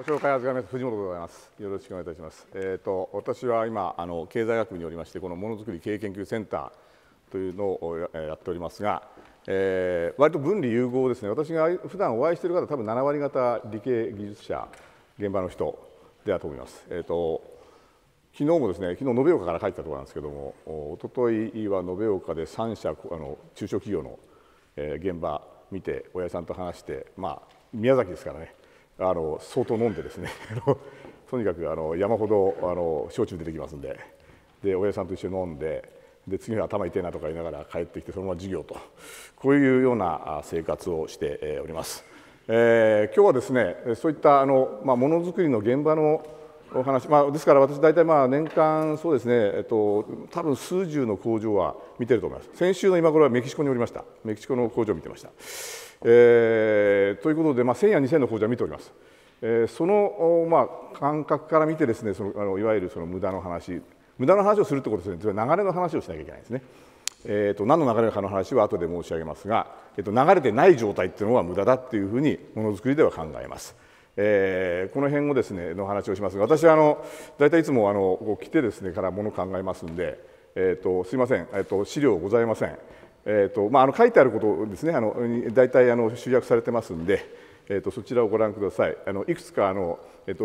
ご紹介預かります藤本でございます。よろしくお願いいたします。えっ、ー、と私は今あの経済学部におりましてこのものづくり経営研究センターというのをやっておりますが、えー、割と分離融合ですね。私が普段お会いしている方多分7割方理系技術者現場の人ではと思います。えっ、ー、と昨日もですね昨日延岡から帰ったところなんですけどもおとといは延岡で3社あの中小企業の現場見て親父さんと話してまあ宮崎ですからねあの相当飲んでですね とにかくあの山ほどあの焼酎出てきますんでで親さんと一緒に飲んでで次は頭痛いなとか言いながら帰ってきてそのまま授業とこういうような生活をしております。えー、今日はですねそういったあの、まあ、ものづくりの現場のお話、まあ、ですから私大体まあ年間そうですね、えっと、多分数十の工場は見てると思います先週の今頃はメキシコにおりましたメキシコの工場を見てましたえー、ということで、まあ、1000や2000の方じゃ見ております。えー、その、まあ、感覚から見てですねそのあのいわゆるその無駄の話無駄の話をするってことですねつまり流れの話をしなきゃいけないんですね。えーと、何の流れかの話は後で申し上げますが、えーと、流れてない状態っていうのは無駄だっていうふうにものづくりでは考えます。えー、この辺をですねの話をしますが私はあの大体いつもあの来てですねからもの考えますんで、えーと、すいません、えー、と資料ございません。えーとまあ、あの書いてあることですねあの大体あの集約されてますんで、えーと、そちらをご覧くださいあのいくつかあの、えーと、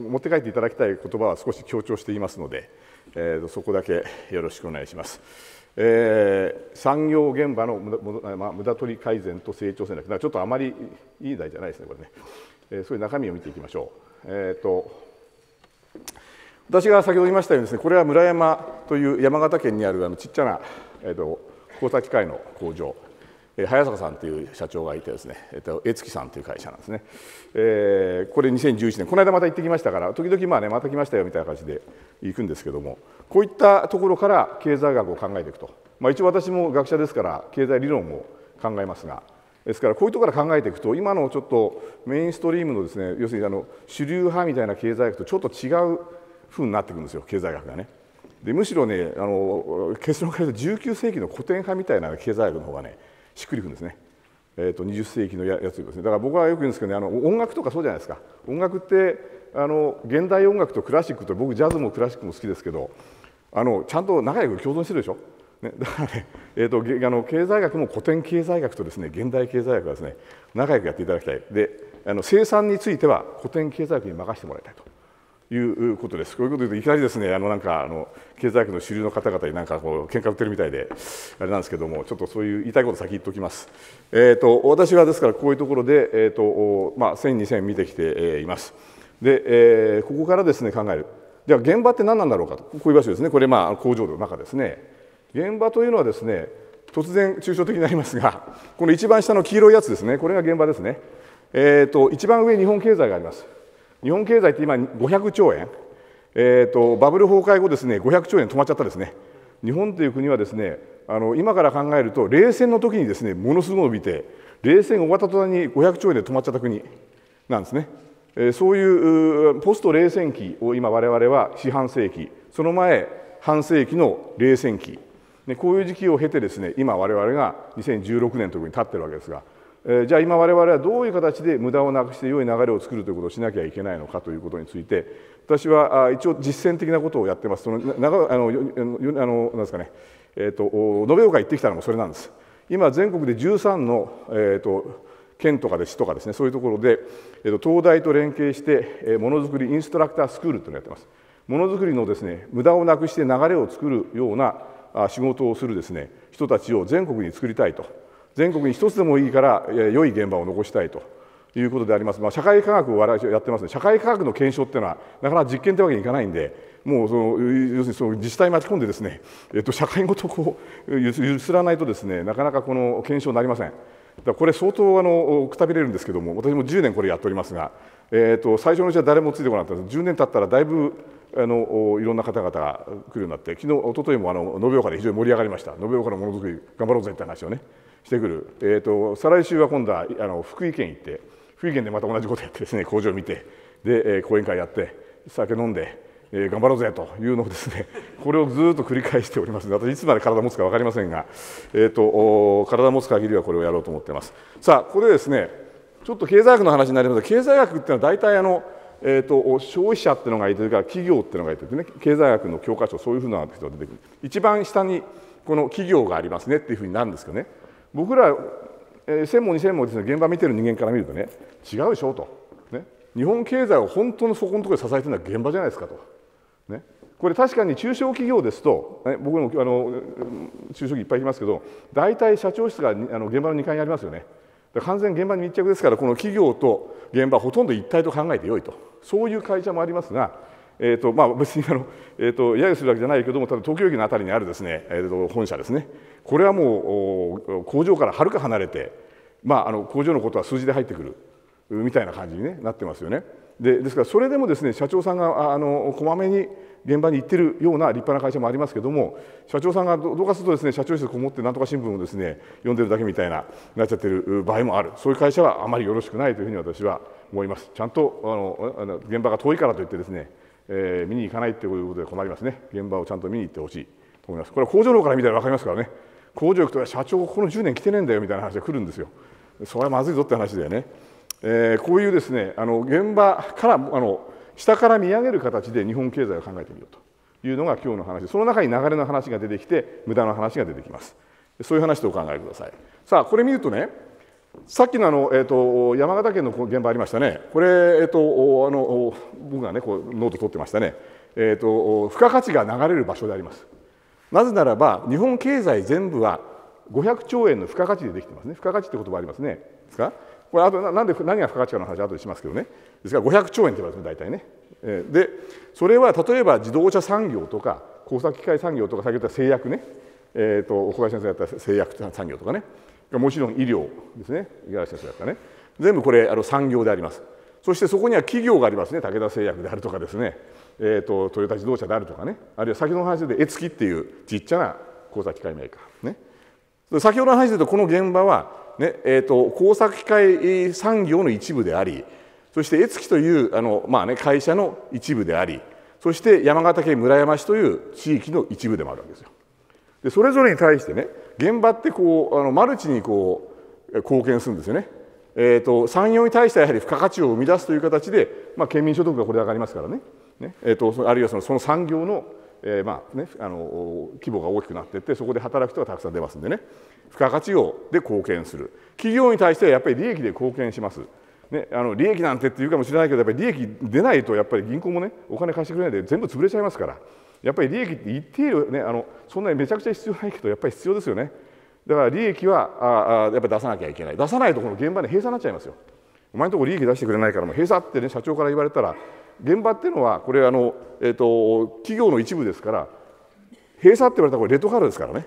持って帰っていただきたい言葉は少し強調していますので、えーと、そこだけよろしくお願いします。えー、産業現場の無駄,、まあ、無駄取り改善と成長戦略ちょっとあまりいい題じゃないですねこれね、えー、そういう中身を見ていきましょう。えー、と私が先ほど言いましたようにですねこれは村山という山形県にあるあのちっちゃな、えー、と工作機械の工場、え早坂さんという社長がいてですね、えっと江月さんという会社なんですね、えー、これ2011年この間また行ってきましたから時々まあねまた来ましたよみたいな感じで行くんですけどもこういったところから経済学を考えていくと、まあ、一応私も学者ですから経済理論も考えますがですからこういうところから考えていくと今のちょっとメインストリームのですね要するにあの主流派みたいな経済学とちょっと違うふうになってくるんですよ経済学がね。でむしろねあの結論から言うと19世紀の古典派みたいな経済学の方がねしっくりくんですね、えーと、20世紀のやつですねだから僕はよく言うんですけどねあの音楽とかそうじゃないですか音楽ってあの現代音楽とクラシックと僕ジャズもクラシックも好きですけどあのちゃんと仲良く共存してるでしょ、ね、だからね、えーとあの経済学も古典経済学とですね現代経済学はですね仲良くやっていただきたいであの生産については古典経済学に任せてもらいたいということです。こういうこと言うといきなりですねあのなんかあの経済学の主流の方々になんかこう喧嘩売ってるみたいであれなんですけどもちょっとそういう言いたいこと先言っておきます。えーと、私はですからこういうところで、えーとまあ、1000、2000見てきています。で、えー、ここからですね考える。じゃ現場って何なんだろうかとこういう場所ですねこれまあ工場の中ですね。現場というのはですね突然抽象的になりますがこの一番下の黄色いやつですねこれが現場ですね。えーと一番上日本経済があります。日本経済って今500兆円、えーと、バブル崩壊後ですね500兆円止まっちゃったですね日本という国はですねあの今から考えると冷戦の時にですねものすごく伸びて冷戦終わった途端に500兆円で止まっちゃった国なんですね、えー、そういうポスト冷戦期を今我々は四半世紀その前半世紀の冷戦期、ね、こういう時期を経てですね今我々が2016年というふうに立ってるわけですがえじゃあ今我々はどういう形で無駄をなくして良い流れを作るということをしなきゃいけないのかということについて私は一応実践的なことをやってますその長あのあのなんですかねえーと、延岡行ってきたのもそれなんです今全国で13の、えーと、県とかで市とかですねそういうところで、えーと、と東大と連携してものづくりインストラクタースクールというのをやってますものづくりのですね無駄をなくして流れを作るような仕事をするですね人たちを全国に作りたいと全国に一つでもいいから良い現場を残したいということであります、まあ、社会科学を我々やってますね社会科学の検証っていうのはなかなか実験ってわけにいかないんでもうその要するにその自治体巻き込んでですね、えっと、社会ごとこう譲らないとですねなかなかこの検証になりません。だこれ相当あのくたびれるんですけども私も10年これやっておりますが、えっと、最初のうちは誰もついてこなかったんです10年経ったらだいぶあのいろんな方々が来るようになって昨日一昨日もあの延岡で非常に盛り上がりました延岡のものづくり頑張ろうぜって話をねしてくる、えーと、再来週は今度はあの福井県行って福井県でまた同じことやってですね工場見てで、えー、講演会やって酒飲んで、えー、頑張ろうぜというのをですね これをずっと繰り返しております私いつまで体持つか分かりませんが、えーと、体持つ限りはこれをやろうと思ってますさあここでですねちょっと経済学の話になりますが経済学っていうのは大体あのえーと、消費者っていうのがいてれから企業っていうのがいててね経済学の教科書そういうふうな人が出てくる一番下にこの企業がありますねっていうふうになるんですけどね僕ら、えー、1000も2000もです、ね、現場見てる人間から見るとね違うでしょと、ね、日本経済を本当のそこのところで支えてるのは現場じゃないですかと。ね、これ確かに中小企業ですと、ね、僕もあの中小企業いっぱいいますけど大体社長室があの現場の2階にありますよね完全現場に密着ですからこの企業と現場ほとんど一体と考えてよいとそういう会社もありますがえーとまあ、別に あの、えーと、揶揄するわけじゃないけどもただ東京駅の辺りにあるですね、えーと、本社ですねこれはもう工場からはるか離れて、まあ、あの工場のことは数字で入ってくるみたいな感じに、ね、なってますよね。でですからそれでもですね社長さんがあのこまめに現場に行ってるような立派な会社もありますけども社長さんがどうかするとですね社長室こもってなんとか新聞をですね読んでるだけみたいななっちゃってる場合もあるそういう会社はあまりよろしくないというふうに私は思いますちゃんとあの現場が遠いからといってですねえー、見に行かないということで困りますね現場をちゃんと見に行ってほしいと思いますこれは工場の方から見たら分かりますからね工場行くと社長この10年来てねえんだよみたいな話が来るんですよそれはまずいぞって話だよね、えー、こういうですねあの現場からあの下から見上げる形で日本経済を考えてみようというのが今日の話その中に流れの話が出てきて無駄な話が出てきますそういう話でお考えくださいさあこれ見るとねさっきのあの、えーと、山形県の現場ありましたね、これ、えーと、あの僕が、ね、こうノート取ってましたね、えーと、付加価値が流れる場所であります。なぜならば、日本経済全部は500兆円の付加価値でできてますね、付加価値って言葉ありますね。ですかこれあとなんで何が付加価値かの話、後でしますけどね、ですから500兆円って言われて大体ね。で、それは例えば自動車産業とか、工作機械産業とか、先ほど言った製薬ね、えーと、と小林先生がやった製薬産業とかね、もちろん医療ですね五十嵐先生だったね全部これあの産業でありますそしてそこには企業がありますね武田製薬であるとかですね、えーと、トヨタ自動車であるとかねあるいは先ほどの話で絵付きっていうちっちゃな工作機械メーカーね先ほどの話で言うとこの現場はね、えーと、と工作機械産業の一部でありそして絵付きというあの、まあね、会社の一部でありそして山形県村山市という地域の一部でもあるわけですよ。でそれぞれに対してね現場ってこうあのマルチにこう貢献するんですよね。えーと、産業に対してはやはり付加価値を生み出すという形で、まあ、県民所得がこれで上がりますからねね、えーと、あるいはそのその産業の,、えー、まあね、あの規模が大きくなっていってそこで働く人がたくさん出ますんでね付加価値をで貢献する企業に対してはやっぱり利益で貢献します。ね、あの利益なんてって言うかもしれないけどやっぱり利益出ないとやっぱり銀行もねお金貸してくれないで全部潰れちゃいますからやっぱり利益ってい定量ねあのそんなにめちゃくちゃ必要ないけどやっぱり必要ですよねだから利益はああやっぱり出さなきゃいけない出さないとこの現場で閉鎖になっちゃいますよお前のとこ利益出してくれないからもう閉鎖ってね社長から言われたら現場っていうのはこれあの、えーと、企業の一部ですから閉鎖って言われたらこれレッドカードですからね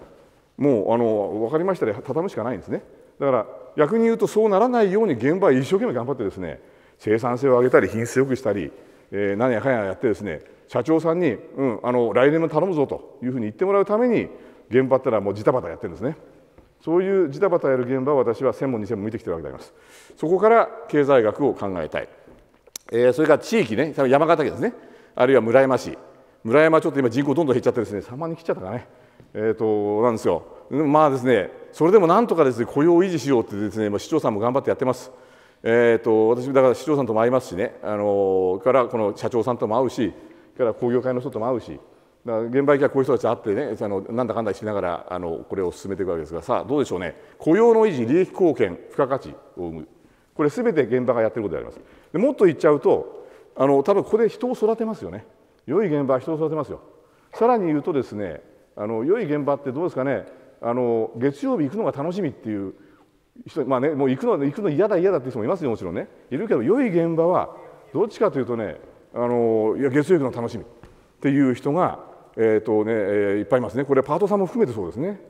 もうあの分かりましたら、畳むしかないんですねだから逆に言うとそうならないように現場は一生懸命頑張ってですね生産性を上げたり品質を良くしたり、えー、何やかんややってですね社長さんに、うん、あの来年も頼むぞというふうに言ってもらうために現場ってのはもうジタバタやってるんですねそういうジタバタやる現場を私は1000も2000も見てきてるわけでありますそこから経済学を考えたい、えー、それから地域ね山形県ですねあるいは村山市村山ちょっと今人口どんどん減っちゃってですね3万人切っちゃったかねえっ、ー、となんですよまあですねそれでもなんとかですね雇用を維持しようってですね市長さんも頑張ってやってますえーと、と私だから市長さんとも会いますしねあのからこの社長さんとも会うしから工業会の人とも会うしだから現場行きはこういう人たちと会ってねあのなんだかんだしながらあのこれを進めていくわけですがさあどうでしょうね雇用の維持利益貢献付加価値を生むこれすべて現場がやってることでありますでもっと言っちゃうとあの多分ここで人を育てますよね良い現場は人を育てますよさらに言うとですねあの良い現場ってどうですかねあの月曜日行くのが楽しみっていう人まあねもう行くの行くの嫌だ嫌だっていう人もいますよもちろんねいるけど良い現場はどっちかというとねあのいや月曜日の楽しみっていう人が、えーとねえー、いっぱいいますねこれパートさんも含めてそうですね。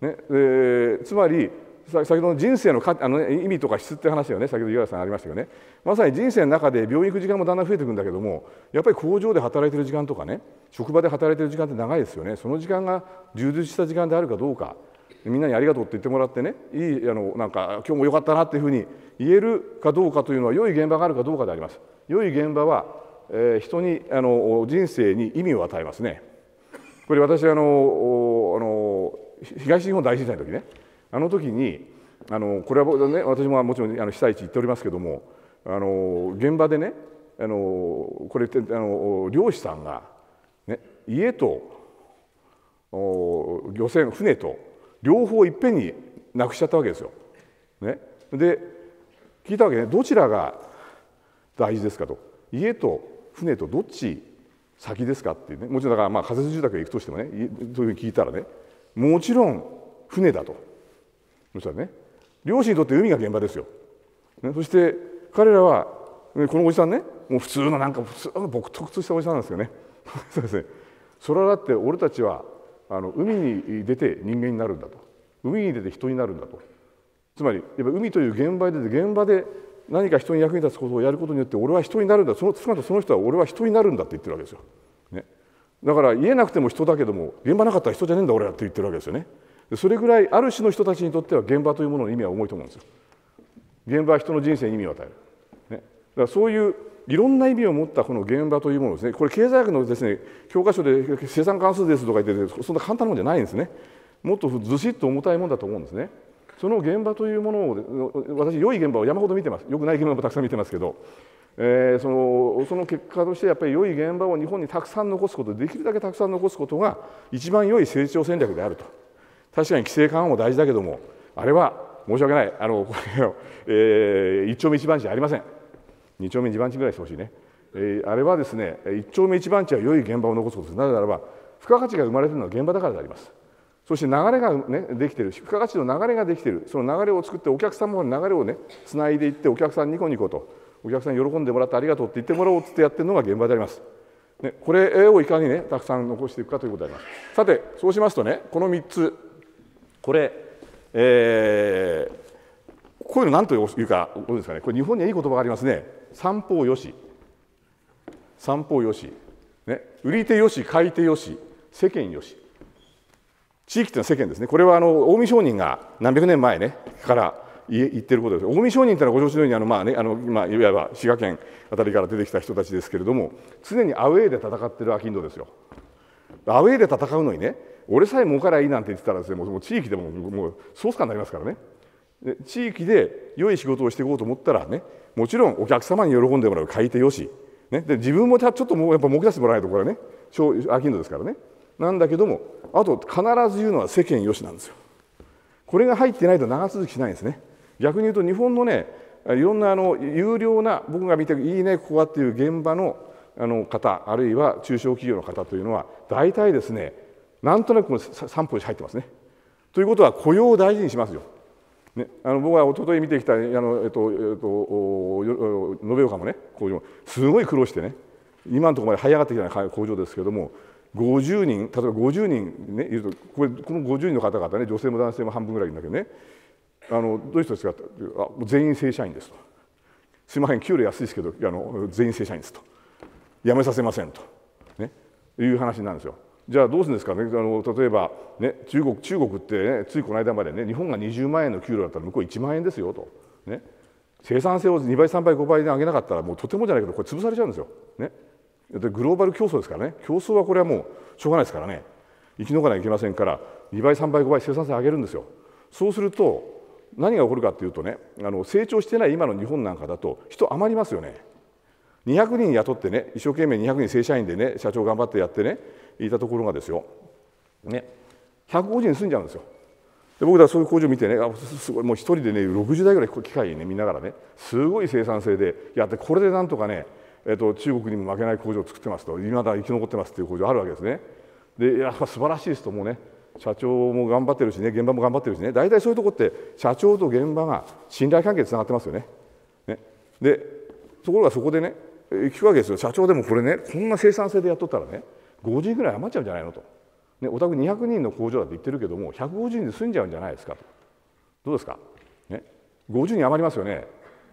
ねえー、つまり先ほどの人生のかあの、ね、意味とか質って話がね先ほど岩田さんありましたけどねまさに人生の中で病院行く時間もだんだん増えていくんだけどもやっぱり工場で働いてる時間とかね職場で働いてる時間って長いですよねその時間が充実した時間であるかどうかみんなにありがとうって言ってもらってねいいあのなんか今日も良かったなっていうふうに言えるかどうかというのは良い現場があるかどうかであります。良い現場はえー、人にあの人生に意味を与えますね。これ私あのあの東日本大震災の時ねあの時にあのこれは、ね、私ももちろんあの被災地行っておりますけどもあの現場でねあのこれってあの漁師さんが、ね、家と漁船船と両方いっぺんになくしちゃったわけですよ。ね、で聞いたわけねどちらが大事ですかと家と船とどっち先ですかっていうねもちろんだからまあ仮設住宅へ行くとしてもねそういうふうに聞いたらねもちろん船だとそしたらね漁師にとって海が現場ですよ、ね、そして彼らはこのおじさんねもう普通のなんか普通の僕特徴したおじさんなんですよね そうですねそれはだって俺たちはあの海に出て人間になるんだと海に出て人になるんだとつまりやっぱ海という現場で現場で何か人に役に立つことをやることによって俺は人になるんだその少なくともその人は俺は人になるんだって言ってるわけですよ、ね、だから言えなくても人だけども現場なかったら人じゃねえんだ俺はって言ってるわけですよねそれぐらいある種の人たちにとっては現場というものの意味は重いと思うんですよ現場は人の人生に意味を与える、ね、だからそういういろんな意味を持ったこの現場というものですねこれ経済学のですね教科書で生産関数ですとか言ってそんな簡単なもんじゃないんですねもっとずしっと重たいもんだと思うんですねその現場というものを私良い現場を山ほど見てます良くない現場もたくさん見てますけど、えー、そのその結果としてやっぱり良い現場を日本にたくさん残すことできるだけたくさん残すことが一番良い成長戦略であると確かに規制緩和も大事だけどもあれは申し訳ないあのこれ、えー、一丁目一番地じゃありません二丁目一番地ぐらいしてほしいね、えー、あれはですね一丁目一番地は良い現場を残すことですなぜならば付加価値が生まれているのは現場だからでありますそして流れが、ね、できてる付加価値の流れができてるその流れを作ってお客様の流れをねつないでいってお客さんにこにことお客さんに喜んでもらってありがとうって言ってもらおうってやってるのが現場であります。ね、これをいかにねたくさん残していくかということでありますさてそうしますとねこの3つこれ、えー、こういうの何というかどうですかねこれ日本にはいい言葉がありますね三方よし三方よし、ね、売り手よし買い手よし世間よし地域というのは世間ですねこれはあの近江商人が何百年前、ね、から言ってることです近江商人というのはご承知のようにあの、まあねあのまあ、いわば滋賀県あたりから出てきた人たちですけれども常にアウェーで戦ってる商人ですよ。アウェーで戦うのにね俺さえ儲からいいなんて言ってたらですねもう地域でももうソース感になりますからね地域で良い仕事をしていこうと思ったらねもちろんお客様に喜んでもらう買い手よし、ね、で自分もちょっともうやっぱ儲け出してもらわないとこれね商品ですからねなんだけどもあと必ず言うのは世間よしなんですよこれが入ってないと長続きしないんですね逆に言うと日本のねいろんなあの有料な僕が見ていいねここはっていう現場のあの方あるいは中小企業の方というのは大体ですねなんとなくこの3歩に入ってますね。ということは雇用を大事にしますよ。ね、あの僕は一昨日見てきたあの、えっとえっと、延岡もね工場すごい苦労してね今のところまで這い上がってきた工場ですけども50人例えば50人、ね、いるとこれこの50人の方々ね女性も男性も半分ぐらいいるんだけどねあのどういう人ですかってあ全員正社員ですとすいません給料安いですけどあの全員正社員ですと辞めさせませんと、ね、いう話なんですよ。じゃあどうするんですかねあの例えば、ね、中国中国って、ね、ついこの間までね日本が20万円の給料だったら向こう1万円ですよと、ね、生産性を2倍3倍5倍で上げなかったらもうとてもじゃないけどこれ潰されちゃうんですよ。ね、グローバル競争ですからね競争はこれはもうしょうがないですからね生き残らなきゃいけませんから2倍3倍5倍生産性上げるんですよそうすると何が起こるかっていうとねあの成長してない今の日本なんかだと人余りますよね200人雇ってね一生懸命200人正社員でね社長頑張ってやってねいたところがですよ、ね、150人住んじゃうんですよで僕らそういう工場見てねあすごいもう一人でね60代ぐらい機械ね見ながらねすごい生産性でやってこれでなんとかねえーと、中国にも負けない工場を作ってますといまだ生き残ってますという工場あるわけですね。でやっぱ素晴らしいですともうね社長も頑張ってるしね現場も頑張ってるしね大体そういうとこって社長と現場が信頼関係つながってますよね。ねでところがそこでね聞くわけですよ社長でもこれねこんな生産性でやっとったらね50人ぐらい余っちゃうんじゃないのと、ね、お宅200人の工場だって言ってるけども150人で済んじゃうんじゃないですかとどうですか、ね、50人余りますよね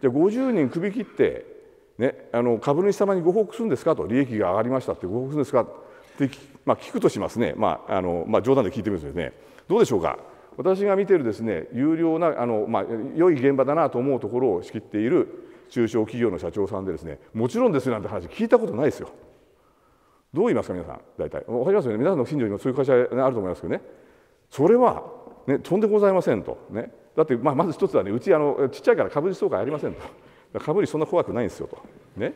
じゃあ50人首切ってね、あの株主様にご報告するんですかと利益が上がりましたってご報告するんですかって聞,、まあ、聞くとしますね、まああのまあ、冗談で聞いてみるんですねどうでしょうか私が見ているですね有料なあの、まあ、良い現場だなと思うところを仕切っている中小企業の社長さんでですねもちろんですなんて話聞いたことないですよ。どう言いますか皆さん大体分かりますよね皆さんの近所にもそういう会社あると思いますけどねそれは、ね、とんでございませんと、ね、だって、まあ、まず一つはねうちあのちっちゃいから株主総会ありませんと。株主そんな怖くないんですよと。ね、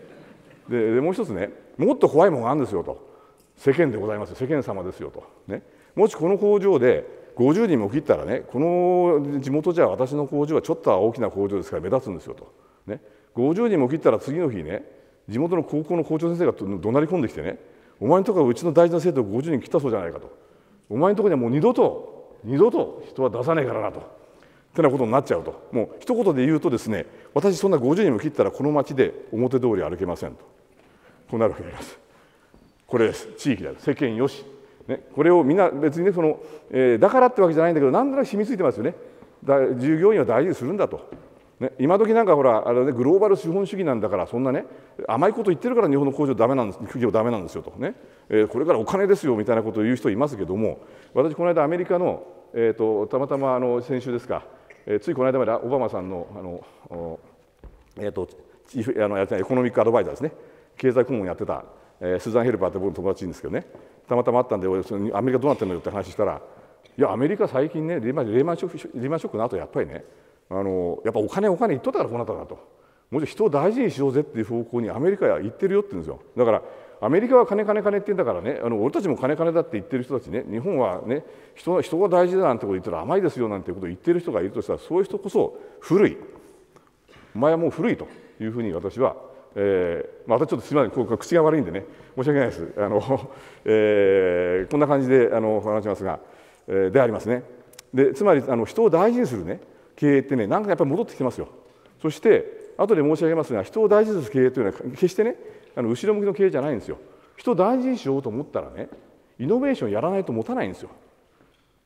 でもう一つねもっと怖いものがあるんですよと世間でございます世間様ですよと。ね、もしこの工場で50人も切ったらねこの地元じゃ私の工場はちょっと大きな工場ですから目立つんですよと。ね、50人も切ったら次の日ね地元の高校の校長先生が怒鳴り込んできてねお前のところはうちの大事な生徒を50人切ったそうじゃないかとお前のところにはもう二度と二度と人は出さねえからなとってなことになっちゃうともう一言で言うとですね私そんな50人も切ったらこの町で表通り歩けませんとこうなるわけでありますこれです地域である世間よし、ね、これをみんな別にねその、えー、だからってわけじゃないんだけどなんとなく染みついてますよねだ従業員は大事にするんだとね、今時なんかほらあれ、ね、グローバル資本主義なんだからそんなね甘いこと言ってるから日本の工場ダメなんです企業だめなんですよとね、えー、これからお金ですよみたいなことを言う人いますけども私この間アメリカの、えーとたまたまあの先週ですかえー、ついこの間までオバマさんのあの、えーと、チーフあのやエコノミックアドバイザーですね経済顧問やってた、えー、スザン・ヘルパーって僕の友達いんですけどねたまたまあったんでアメリカどうなってんのよって話したらいやアメリカ最近ねリーマンリーマンショックリーマンショックの後やっぱりねあのやっぱお金お金言っとったからこうなったなともうちょっと人を大事にしようぜっていう方向にアメリカは行ってるよって言うんですよだからアメリカは金金金って言うんだからねあの俺たちも金金だって言ってる人たちね日本はね人人が大事だなんてこと言ったら甘いですよなんてことを言ってる人がいるとしたらそういう人こそ古いお前はもう古いというふうに私は、えー、またちょっとすみません口が悪いんでね申し訳ないですあの、えー、こんな感じであの話しますが、えー、でありますねでつまりあの人を大事にするね経営ってねなんかやっぱり戻ってきてますよそして後で申し上げますが人を大事にする経営というのは決してねあの後ろ向きの経営じゃないんですよ人を大事にしようと思ったらねイノベーションやらないと持たないんですよ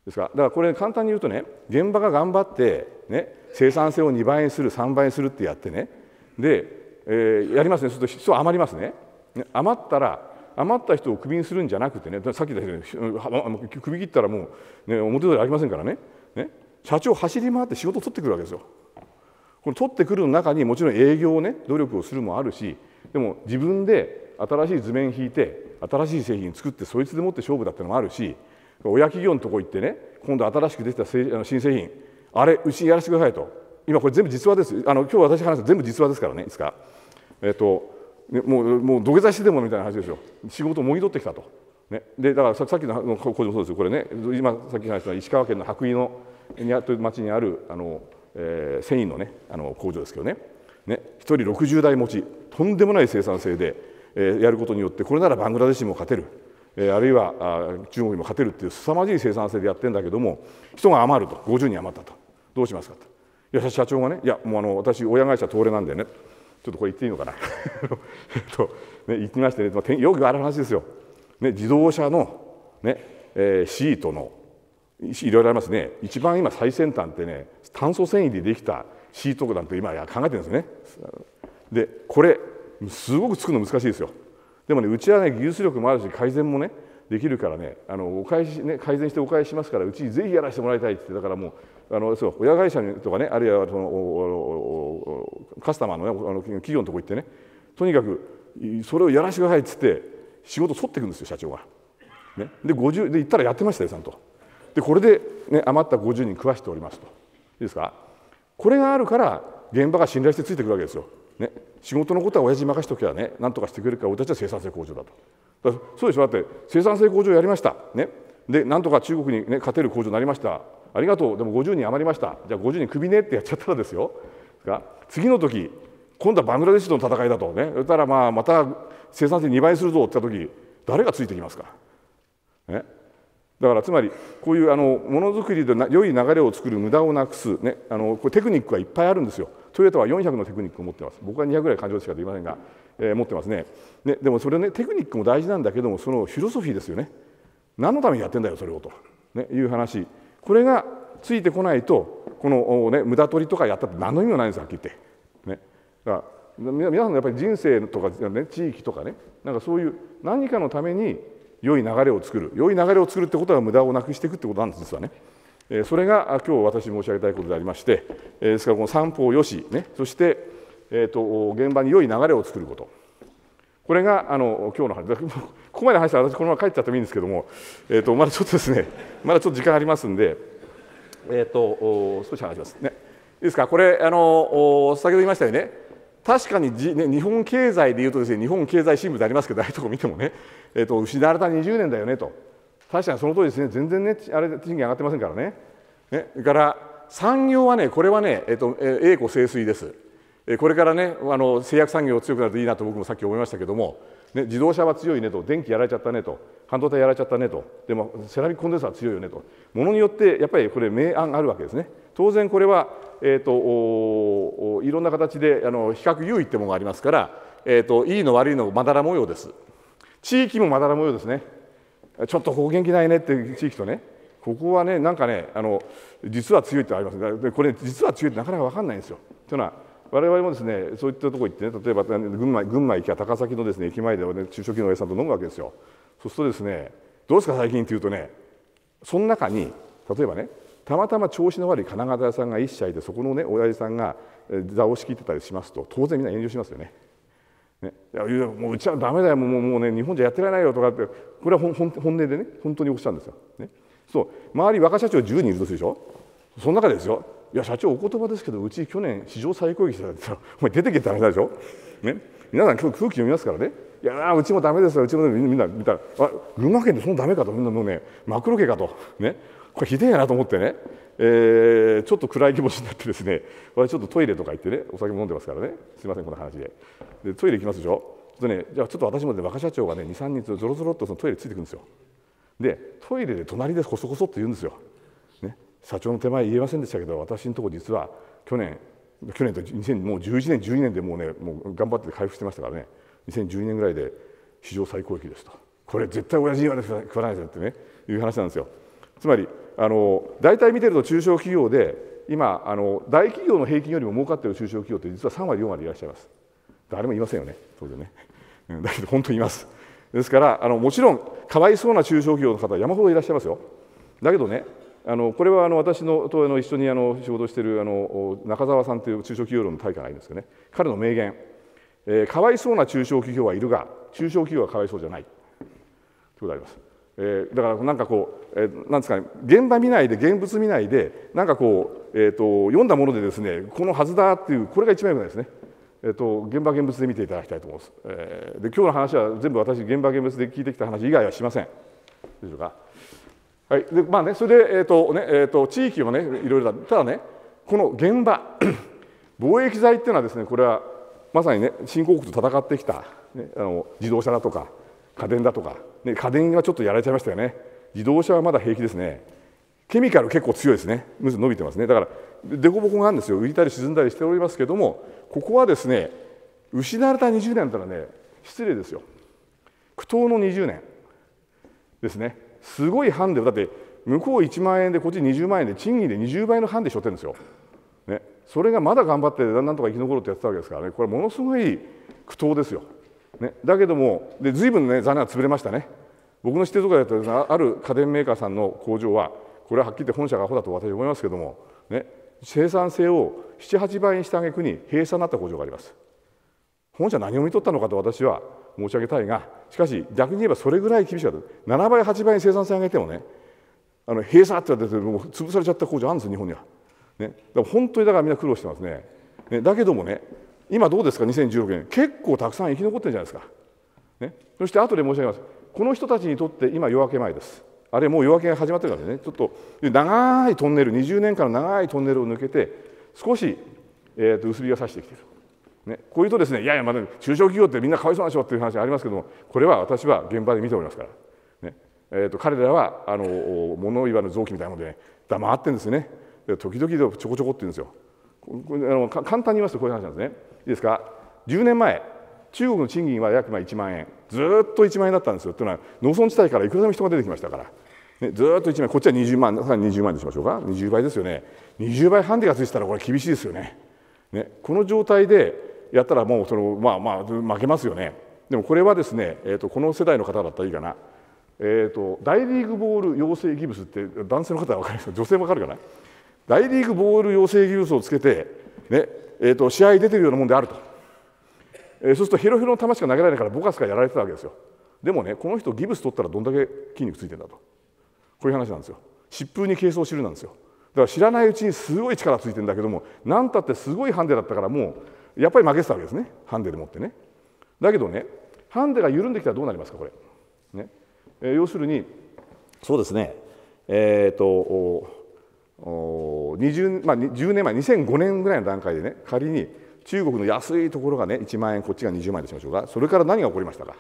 ですからだからこれ簡単に言うとね現場が頑張って、ね、生産性を2倍にする3倍にするってやってねで、えー、やりますねすると人余りますね余ったら余った人をクビにするんじゃなくてねさっき言っようにクビ切ったらもう、ね、表通りありませんからねね社長走り回って仕事を取ってくるわけですよ。この取ってくるの中にもちろん営業をね努力をするもあるしでも自分で新しい図面引いて新しい製品作ってそいつでもって勝負だってのもあるし親企業のとこ行ってね今度新しくできた新製品あれうちにやらせてくださいと今これ全部実話ですあの今日私話した全部実話ですからねいつかえっ、と、ね、もうもう土下座してでもみたいな話ですよ仕事をもぎ取ってきたと、ね、でだからさっきの工場もそうですよこれね今さっき話した石川県の白衣のにあという町にあるあの、えー、繊維のねあの工場ですけどねね、1人60台持ちとんでもない生産性で、えー、やることによってこれならバングラデシュも勝てる、えー、あるいはあ中国にも勝てるっていう凄まじい生産性でやってるんだけども人が余ると50人余ったとどうしますかといや社長がねいやもうあの私親会社東レなんでねちょっとこれ言っていいのかな と、ね、言ってましてね、まあ、よくある話ですよ、ね、自動車の、ねえー、シートのいろいろありますね一番今最先端ってね炭素繊維でできたシートなんて今考えてるんですねでこれすごくつくの難しいですよでもねうちはね技術力もあるし改善もねできるからねあのお返し、ね、改善してお返ししますからうちぜひやらせてもらいたいってってだからもうあのそう親会社とかねあるいはそのカスタマーの,、ね、あの企業のとこ行ってねとにかくそれをやらせてくださいっつって仕事取っていくんですよ社長が。ね、で50で行ったらやってましたよちゃんと。でこれで、ね、余った50人食わしておりますと。いいですかこれがあるから現場が信頼してついてくるわけですよ。ね、仕事のことは親父に任せとけばねなんとかしてくれるから俺たちは生産性向上だとだそうでしょだって生産性向上やりました、ね、でなんとか中国に、ね、勝てる向上になりましたありがとうでも50人余りましたじゃあ50人クビねってやっちゃったらですよ次の時今度はバングラデシュとの戦いだとねそしたらまあまた生産性2倍するぞって言った時誰がついてきますか、ね、だからつまりこういうあのものづくりで良い流れを作る無駄をなくす、ね、あのこれテクニックがいっぱいあるんですよトヨタは400のテクニックを持ってます僕は200ぐらい感情しかできませんが、えー、持ってますねねでもそれねテクニックも大事なんだけどもそのフィロソフィーですよね何のためにやってんだよそれをと、ね、いう話これがついてこないとこの、ね、無駄取りとかやったって何の意味もないんですはっきり言って。ね、皆さんのやっぱり人生とか、ね、地域とかねなんかそういう何かのために良い流れを作る良い流れを作るってことは無駄をなくしていくってことなんですわね。それが今日私申し上げたいことでありましてですからこの三方よし、ね、そして、えーと、現場に良い流れを作ることこれがあの今日の話ここまで話したら私このまま帰っちゃってもいいんですけども、えーと、まだちょっとですねまだちょっと時間ありますんで、えーと、と少し話しますね。いいですかこれあの先ほど言いましたよね確かにじ、ね、日本経済でいうとですね日本経済新聞でありますけどああいうとこ見てもね、えーと、失われた20年だよねと確かにその通りですね全然ねあれ賃金上がってませんからね。ねから産業はねこれはね、えーと、と栄枯盛衰です。これからねあの製薬産業強くなるといいなと僕もさっき思いましたけどもね、自動車は強いねと電気やられちゃったねと半導体やられちゃったねとでもセラミックコンデンサー強いよねとものによってやっぱりこれ明暗あるわけですね当然これは、えーと、いろんな形であの比較優位ってものがありますから、えーと、いいの悪いのまだら模様です地域もまだら模様ですねちょっとここ元気ないねっていう地域とねここはねなんかねあの実は強いってありますね。これ実は強いってなかなか分かんないんですよというのは我々もですねそういったとこ行ってね例えば群馬群馬行きゃ高崎のですね駅前で、ね、中小企業の親さんと飲むわけですよそうするとですねどうですか最近っていうとねその中に例えばねたまたま調子の悪い金型屋さんが1社いてそこのね親父さんが座を仕切ってたりしますと当然みんな遠慮しますよね。ね、いやもううちはだめだよもうもうね日本じゃやってられないよとかってこれは本音でね本当におっしゃるんですよ。ね、そう周り若社長10人いるとするでしょその中でですよ「いや社長お言葉ですけどうち去年史上最高益だったら「お前出てけ」って話でしょ。ね、皆さん今日空気読みますからね「いやうちもだめですようちもみんな見たらあ群馬県でそんなめかとみんなもうねマクロ家かとねこれひでえなと思ってね、えー、ちょっと暗い気持ちになってですね私ちょっとトイレとか行ってねお酒も飲んでますからねすみませんこの話ででトイレ行きますでしょとねじゃあちょっと私もね若社長がね23日ぞろぞろっとそのトイレついてくるんですよでトイレで隣でこそこそって言うんですよ社長の手前言えませんでしたけど私のとこ実は去年去年と2 0もう11年12年でもうねもう頑張って回復してましたからね2012年ぐらいで史上最高益ですとこれ絶対親父には食わないですよってねいう話なんですよつまりあの大体見てると中小企業で今あの大企業の平均よりも儲かってる中小企業って実は3割4割いらっしゃいます誰も言いませんよね当然ねだけど本当にいますですからあのもちろんかわいそうな中小企業の方山ほどいらっしゃいますよだけどねあのこれはあの私のとあの一緒にあの仕事しているあの中澤さんという中小企業論の大会がありますけどね彼の名言、えー、かわいそうな中小企業はいるが中小企業はかわいそうじゃない」ということがあります。えー、だからなんかこう、えー、なんですかね現場見ないで現物見ないでなんかこう、えーと、読んだものでですねこのはずだっていうこれが一番よくないですね。えーと、と現場現物で見ていただきたいと思います。えー、で今日の話は全部私現場現物で聞いてきた話以外はしません。でしょうか。はいでまあね、それで、えーとねえーと、地域も、ね、いろいろだただねこの現場 貿易財っていうのはですねこれはまさにね新興国と戦ってきた、ね、あの自動車だとか家電だとか、ね、家電はちょっとやられちゃいましたよね自動車はまだ平気ですねケミカル結構強いですねむしろ伸びてますねだから凸凹があるんですよ浮いたり沈んだりしておりますけれどもここはですね失われた20年だったらね失礼ですよ苦闘の20年ですねすごいハンデだって向こう1万円でこっち20万円で賃金で20倍のハンデしょってるんですよ、ね、それがまだ頑張ってなんとか生き残ろうってやってたわけですからねこれものすごい苦闘ですよ、ね、だけどもで随分ね残念は潰れましたね僕の知ってるところだったらある家電メーカーさんの工場はこれははっきり言って本社がアホだと私は思いますけども、ね、生産性を78倍にした挙くに閉鎖になった工場があります本社何を見とったのかと私は申し上げたいがしかし逆に言えばそれぐらい厳しかった7倍8倍に生産性上げてもねあの閉鎖って言われてもう潰されちゃった工場あるんです日本には、ね、だから本当にだからみんな苦労してますねねだけどもね今どうですか2016年結構たくさん生き残ってるんじゃないですか、ね、そして後で申し上げますこの人たちにとって今夜明け前ですあれもう夜明けが始まってるからねちょっと長いトンネル20年間の長いトンネルを抜けて少し、えーと、薄日がさしてきてるね、こういうとですねいやいやまだ中小企業ってみんなかわいそうなんでしょっていう話ありますけどもこれは私は現場で見ておりますから、ねえーと、彼らはあの物言わぬ臓器みたいなので、ね、黙ってんですねで時々ちょこちょこって言うんですよこれあの簡単に言いますとこういう話なんですねいいですか10年前中国の賃金は約まあ1万円ずっと1万円だったんですよというのは農村地帯からいくらでも人が出てきましたから、ね、ずっと1万円こっちは20万さらに20万にしましょうか20倍ですよね20倍ハンデがついてたらこれ厳しいですよねねこの状態でやったらもうそのまあまあ負けますよねでもこれはですね、えーと、この世代の方だったらいいかな、えーと、大リーグボール養成ギブスって男性の方は分かります女性も分かるかな大リーグボール養成ギブスをつけて、ねえーと、試合出てるようなもんであると、えー、そうするとヘロヘロの球しか投げられないからボカスがやられてたわけですよでもねこの人ギブス取ったらどんだけ筋肉ついてんだとこういう話なんですよ疾風に軽装知るなんですよだから知らないうちにすごい力ついてんだけども何たってすごいハンデだったからもうやっぱり負けてたわけですねハンデでもってねだけどねハンデが緩んできたらどうなりますかこれ、ねえー、要するにそうですねえっ、ー、とお20、まあ、10年前2005年ぐらいの段階でね仮に中国の安いところがね1万円こっちが20万円としましょうかそれから何が起こりましたか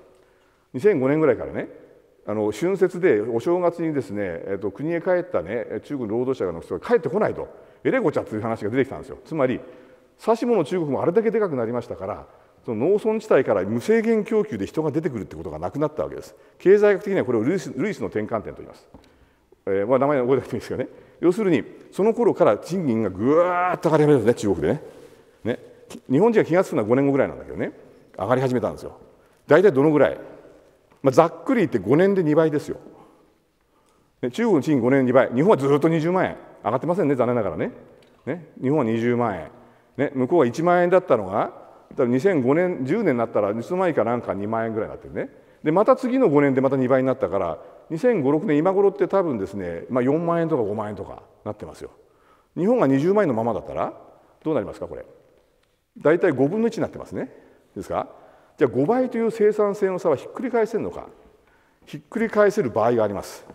2005年ぐらいからねあの春節でお正月にですね、えー、と国へ帰ったね中国の労働者の人が帰ってこないとえれゴちゃという話が出てきたんですよつまり指物中国もあれだけでかくなりましたからその農村地帯から無制限供給で人が出てくるってことがなくなったわけです経済学的にはこれをルイスルイスの転換点と言います、えー、まあ、名前覚えなくていいですどね要するにその頃から賃金がぐわーっと上がり始めたんですね中国でねね日本人が気が付くのは5年後ぐらいなんだけどね上がり始めたんですよ大体どのぐらい、まあ、ざっくり言って5年で2倍ですよ中国の賃金5年2倍日本はずっと20万円上がってませんね残念ながらねね日本は20万円ね、向こうが1万円だったのが2005年10年になったらいつの間にかなんか2万円ぐらいになってるねでまた次の5年でまた2倍になったから2056年今頃って多分ですね、まあ、4万円とか5万円とかなってますよ日本が20万円のままだったらどうなりますかこれ大体5分の1になってますねですかじゃあ5倍という生産性の差はひっくり返せるのかひっくり返せる場合があります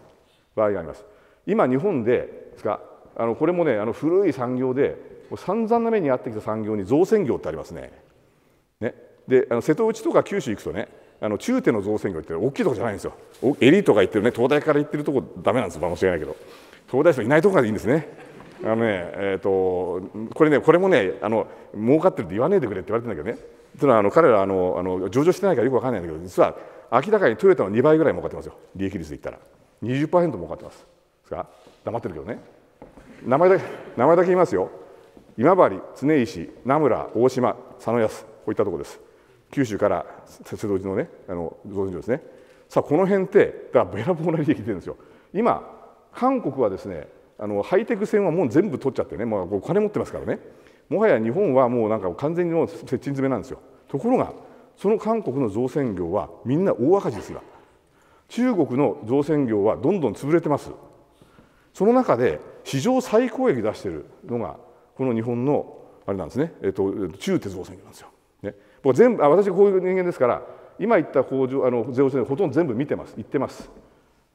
場合があります今日本でですかあのこれもねあの古い産業で散々な目に遭ってきた産業に造船業ってありますね。ねであの瀬戸内とか九州行くとねあの中手の造船業って大きいとこじゃないんですよエリートが行ってるね東大から行ってるとこダメなんですかもしれないけど東大生いないとこがいいんですね。あのねえーと、これねこれもねあの儲かってるって言わねえでくれって言われてるんだけどねというのはあの彼らあのあの上場してないからよくわかんないんだけど実は明らかにトヨタの2倍ぐらい儲かってますよ利益率で言ったら20%儲かってますですか黙ってるけどね名前だけ名前だけ言いますよ今治、常石、名村、大島、佐野安、こういったところです。九州から瀬戸内のね、あの造船所ですね。さあ、この辺って、だから べらぼうな利益出るんですよ。今、韓国はですね、あのハイテク船はもう全部取っちゃってね、まあ、お金持ってますからね、もはや日本はもうなんか完全にもう接近詰めなんですよ。ところが、その韓国の造船業はみんな大赤字ですが、中国の造船業はどんどん潰れてます。その中で史上最高益出してるのがこの日本のあれなんですね、えっと、中鉄道選挙なんですよ。ね、僕全部あ私こういう人間ですから今言った工場あの税務署でほとんど全部見てます行ってます、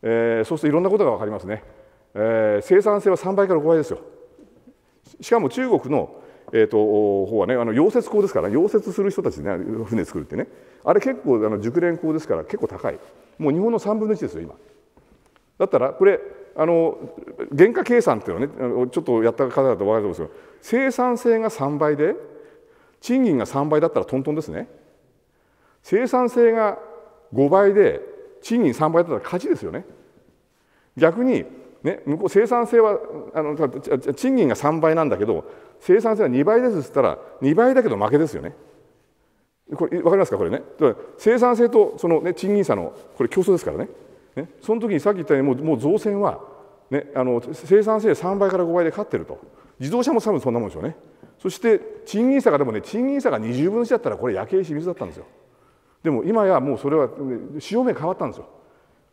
えー、そうするといろんなことが分かりますね、えー、生産性は3倍から5倍ですよしかも中国の、えーと、と方はねあの溶接工ですから溶接する人たちで、ね、船作るってねあれ結構あの熟練工ですから結構高いもう日本の3分の1ですよ今だったらこれあの原価計算っていうのはねちょっとやった方だと分かると思うんですけど生産性が3倍で賃金が3倍だったらトントンですね生産性が5倍で賃金3倍だったら勝ちですよね逆にね、向こう生産性はあの賃金が3倍なんだけど生産性は2倍ですっつったら2倍だけど負けですよね。これ分かりますかこれね生産性とその、ね、賃金差のこれ競争ですからねねその時にさっき言ったようにもうもう造船は、ね、あの生産性3倍から5倍で勝ってると自動車も多分そんなもんでしょうねそして賃金差がでもね賃金差が20分の1だったらこれ焼け石水だったんですよでも今やもうそれは潮目変わったんですよ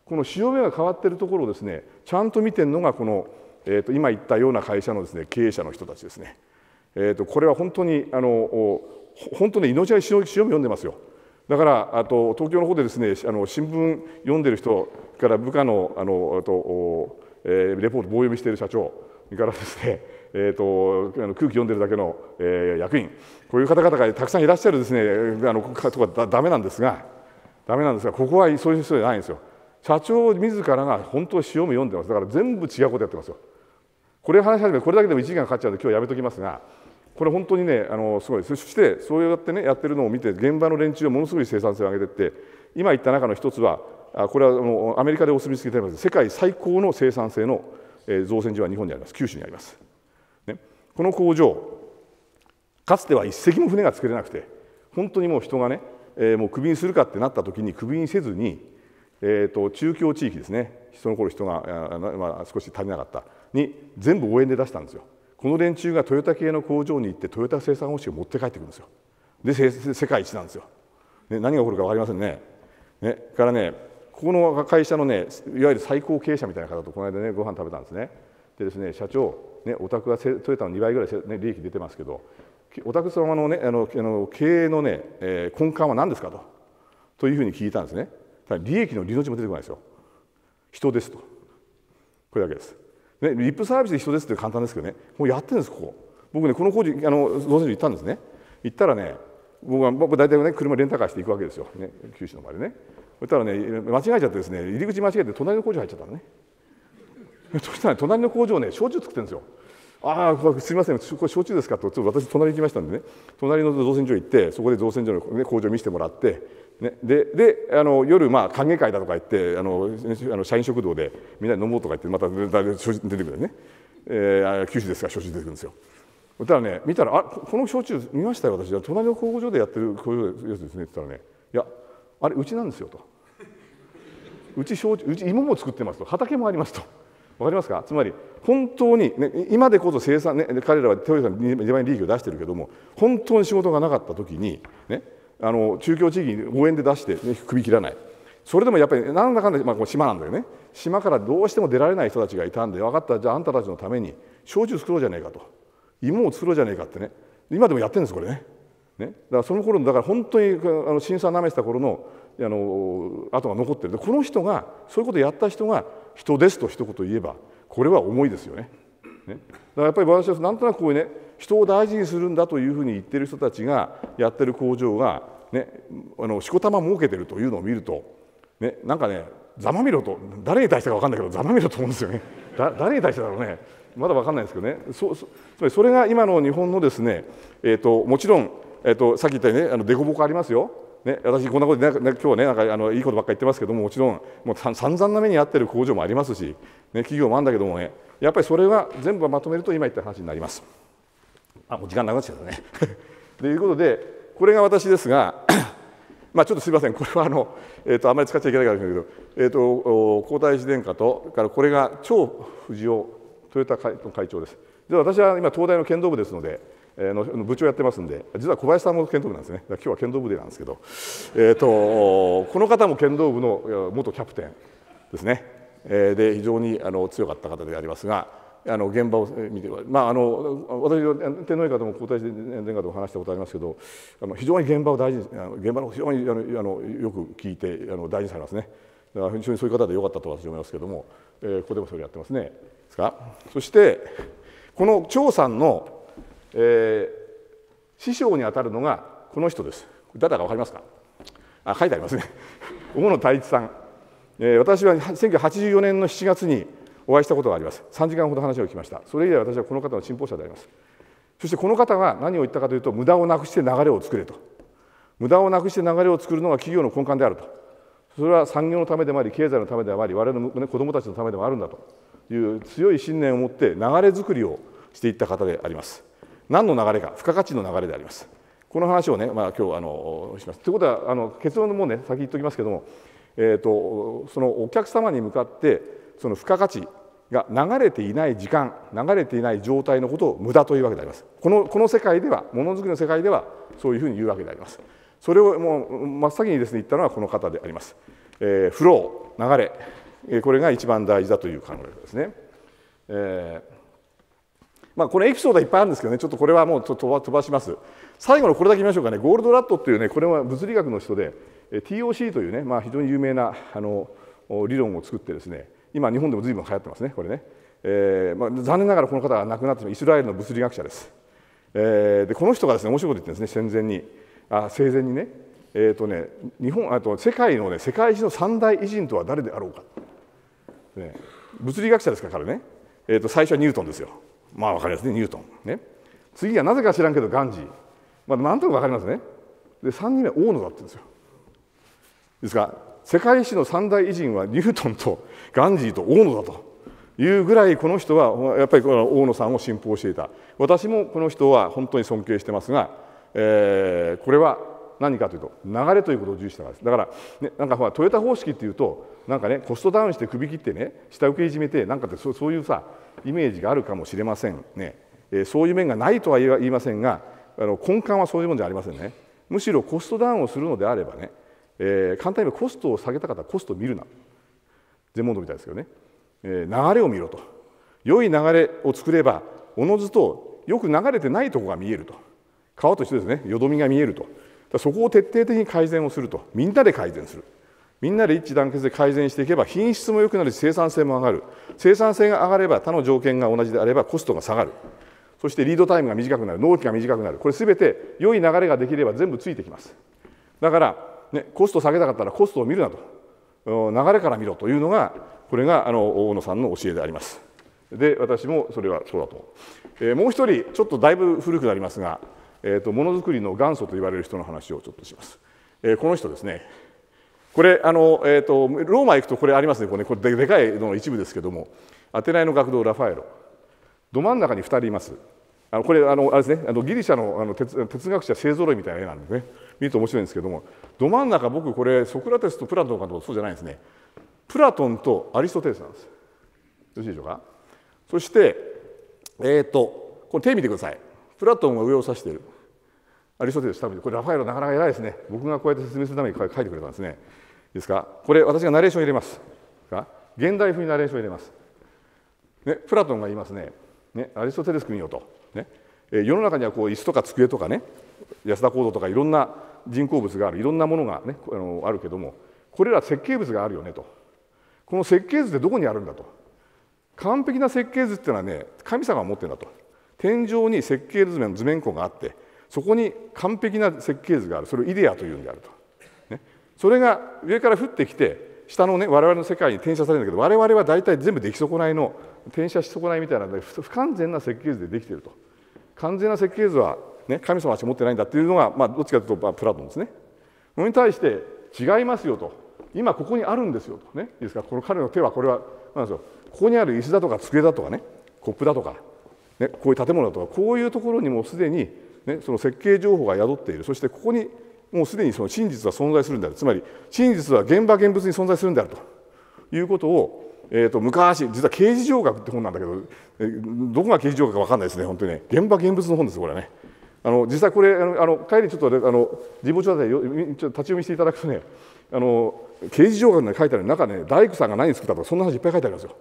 この潮目が変わってるところをですねちゃんと見てるのがこの、えー、と今言ったような会社のですね経営者の人たちですね、えー、とこれは本当にあの本当に命が潮目読んでますよだからあと東京の方でですねあの新聞読んでる人から部下のあのあと、えー、レポート棒読みしている社長からですねえーと、空気読んでるだけの、えー、役員こういう方々がたくさんいらっしゃるですねあのとかだめなんですがだめなんですがここはそういう人じゃないんですよ社長自らが本当潮目読んでますだから全部違うことやってますよこれ話し始めこれだけでも1時間かかっちゃうんで今日やめときますがこれ本当にねあのすごいそしてそうやってねやってるのを見て現場の連中はものすごい生産性を上げてって今言った中の一つはこれはもうアメリカでお墨付きであります世界最高の生産性の造船所は日本にあります九州にありますこの工場かつては一隻も船が作れなくて本当にもう人がね、えー、もうクビにするかってなった時にクビにせずに、えーと、中京地域ですねその頃人がまあ、少し足りなかったに全部応援で出したんですよこの連中がトヨタ系の工場に行ってトヨタ生産方式を持って帰ってくるんですよで世界一なんですよ、ね、何が起こるか分かりませんねねからねここの会社のねいわゆる最高経営者みたいな方とこの間ねご飯食べたんですねでですね社長、ね、お宅がトヨタの2倍ぐらい、ね、利益出てますけどお宅様の,、ね、あのあの経営のね、えー、根幹は何ですかとというふうに聞いたんですね。利益の利の字も出てこないですよ。人ですと。これだけです。ね、リップサービスで人ですって簡単ですけどね、もうやってるんです、ここ。僕ね、この工事、あの造船所行ったんですね。行ったらね、僕は僕大体ね、車レンタカーして行くわけですよ、ね、九州の場でね。そしたらね、間違えちゃってですね、入り口間違えて隣の工事入っちゃったのね。そしたら隣の工場ね焼酎作ってるんですよ。ああ、すみません、これ焼酎ですかと、ちょっと私、隣に行きましたんでね、隣の造船所行って、そこで造船所の、ね、工場見せてもらって、ね、でであの夜、まあ、歓迎会だとか言って、あのあの社員食堂でみんなで飲もうとか言って、また出てくるね、えー、九州ですから焼酎出てくるんですよ。そしたらね、見たら、あこの焼酎見ましたよ、私、隣の工場でやってる工場ですねって言ったらね、いや、あれ、うちなんですよと、うち焼酎、うち芋も作ってますと、畑もありますと。わかりますかつまり本当に、ね、今でこそ生産、ね、彼らはトヨタに2倍利益を出してるけども本当に仕事がなかった時に、ね、あの中京地域に応援で出して、ね、首切らないそれでもやっぱりなんだかんだ、まあ、島なんだよね島からどうしても出られない人たちがいたんで分かったじゃああんたたちのために焼酎作ろうじゃねえかと芋を作ろうじゃねえかってね今でもやってるんですこれねねだからその頃のだから本当にあの震災をなめした頃のあの跡が残ってるでこの人がそういうことをやった人が人ですと一言言えばこれは重いですよね。ねだからやっぱり私はなんとなくこういうね人を大事にするんだというふうに言ってる人たちがやってる工場が、ね、あのしこたま儲けてるというのを見ると、ね、なんかねざまみろと誰に対してか分かんないけどざまみろと思うんですよね。だ誰に対してだろうねまだ分かんないですけどねそそつまりそれが今の日本のですね、えーと、もちろん、えーと、さっき言ったようにねあの凸凹ありますよね、私こんなことね、ね、今日ねなんかあのいいことばっかり言ってますけどももちろんもうさ散々な目に遭ってる工場もありますし、ね、企業もあるんだけどもねやっぱりそれは全部まとめると今言った話になります。あもう時間なくなっちゃったね。と いうことでこれが私ですが まあ、ちょっとすみません、これはあの、えーと、あまり使っちゃいけないからですけど、えーと、皇太子殿下と、からこれが張藤尾夫豊田会会長です。で私は今、東大の剣道部ですので、の部長やってますんで実は小林さんも剣道部なんですね今日は剣道部でなんですけど、えーと、この方も剣道部の元キャプテンですね、えで非常にあの強かった方でありますがあの現場を見て、まあ、あの私天皇陛下とも皇太子殿下とも話したことありますけどあの非常に現場を大事に現場の非常にあのあのよく聞いてあの大事にされますね非常にそういう方でよかったと私は思いますけども、えー、ここでもそれやってますねですかそしてこの張さんのえー、師匠にあたるのがこの人です。誰だか分かりますかあ書いてありますね。小野太一さん、えー、私は1984年の7月にお会いしたことがあります。3時間ほど話を聞きました。それ以来私はこの方の信奉者であります。そしてこの方が何を言ったかというと無駄をなくして流れを作れと。無駄をなくして流れを作るのが企業の根幹であると。それは産業のためでもあり経済のためでもあり我々の子どもたちのためでもあるんだという強い信念を持って流れづくりをしていった方であります。何の流れか付加価値の流れでありますこの話をね、まあ、今日あのしますということはあの結論もね先言っておきますけども、えーと、そのお客様に向かってその付加価値が流れていない時間流れていない状態のことを無駄というわけでありますこのこの世界ではものづくりの世界ではそういうふうに言うわけでありますそれをもう真っ先にですね言ったのはこの方であります、えー、フロー流れこれが一番大事だという考えですね、えーまあ、このエピソードはいっぱいあるんですけどねちょっとこれはもう飛ばします最後のこれだけ見ましょうかねゴールドラットっていうねこれは物理学の人で TOC というね、まあ、非常に有名なあの理論を作ってですね今日本でも随分流行ってますねこれね、えーまあ、残念ながらこの方は亡くなってまイスラエルの物理学者です、えー、でこの人がですね面白いこと言ってるんですね戦前にあ生前にねえーとね、日本あと世界の、ね、世界一の三大偉人とは誰であろうか、ね、物理学者ですから彼ね、えーと最初はニュートンですよまあ分かりやすいニュートンね次はなぜか知らんけどガンジーまあなんとなく分かりますねで3人目大野だって言うんですよですから世界史の三大偉人はニュートンとガンジーと大野だというぐらいこの人はやっぱりこの大野さんを信奉していた私もこの人は本当に尊敬してますが、えー、これは何かというと流れということを重視したからですだから、ね、なんかほらトヨタ方式っていうとなんかねコストダウンして首切ってね下請けいじめてなんかってそういうさイメージがあるかもしれませんね、えー、そういう面がないとは言いませんがあの根幹はそういうもんじゃありませんねむしろコストダウンをするのであればね、えー、簡単に言えばコストを下げた方らコストを見るな全問答みたいですけどね、えー、流れを見ろと良い流れを作ればおのずとよく流れてないとこが見えると川と一緒ですねよどみが見えるとそこを徹底的に改善をするとみんなで改善するみんなで一致団結で改善していけば品質も良くなるし生産性も上がる生産性が上がれば他の条件が同じであればコストが下がるそしてリードタイムが短くなる納期が短くなるこれ全て良い流れができれば全部ついてきますだから、ね、コスト下げたかったらコストを見るなと流れから見ろというのがこれがあの大野さんの教えでありますで私もそれはそうだと、えー、もう一人ちょっとだいぶ古くなりますがえーと、ものづくりの元祖と言われる人の話をちょっとします。えー、この人ですねこれあの、えーと、ローマ行くとこれありますねこれ,、ね、これででかいのの一部ですけどもアテナイの学童ラファエロど真ん中に2人います。あのこれあのあれです、ね、あのギリシャのあの哲哲学者勢ぞろいみたいな絵なんですね見ると面白いんですけどもど真ん中僕これソクラテスとプラトンかとそうじゃないですねプラトンとアリストテレスなんです。よろしいでしょうかそして、えーと、これ手見てくださいプラトンが上を指しているアリストテレス多分これラファエロなかなか偉いですね僕がこうやって説明するために書いてくれたんですねいいですかこれ私がナレーション入れます現代風にナレーション入れます、ね、プラトンが言いますねねアリストテレス君よと、ね、世の中にはこう椅子とか机とかね安田講堂とかいろんな人工物があるいろんなものが、ね、あのあるけどもこれら設計物があるよねとこの設計図ってどこにあるんだと完璧な設計図っていうのはね神様が持ってるんだと天井に設計図面図面庫があってそこに完璧な設計図があるそれをイデアというんであると、ね、それが上から降ってきて下のね我々の世界に転写されるんだけど我々は大体全部出来損ないの転写し損ないみたいな不完全な設計図でできていると完全な設計図は、ね、神様しか持ってないんだっていうのが、まあ、どっちかというとプラトンですねそれに対して違いますよと今ここにあるんですよとねいいですかこの彼の手はこれはなんですよここにある椅子だとか机だとかねコップだとか、ね、こういう建物だとかこういうところにもすでにね、その設計情報が宿っているそしてここにもうすでにその真実は存在するんだつまり真実は現場現物に存在するんだということを、えーと、昔実は刑事上学って本なんだけど、どこが刑事上学か分かんないですね本当にね現場現物の本ですこれね。あの実際これあのあの帰りちょっとあの神保町でちょっと立ち読みしていただくとねあの刑事上学に書いてある中ね大工さんが何作ったとかそんな話いっぱい書いてありますよ。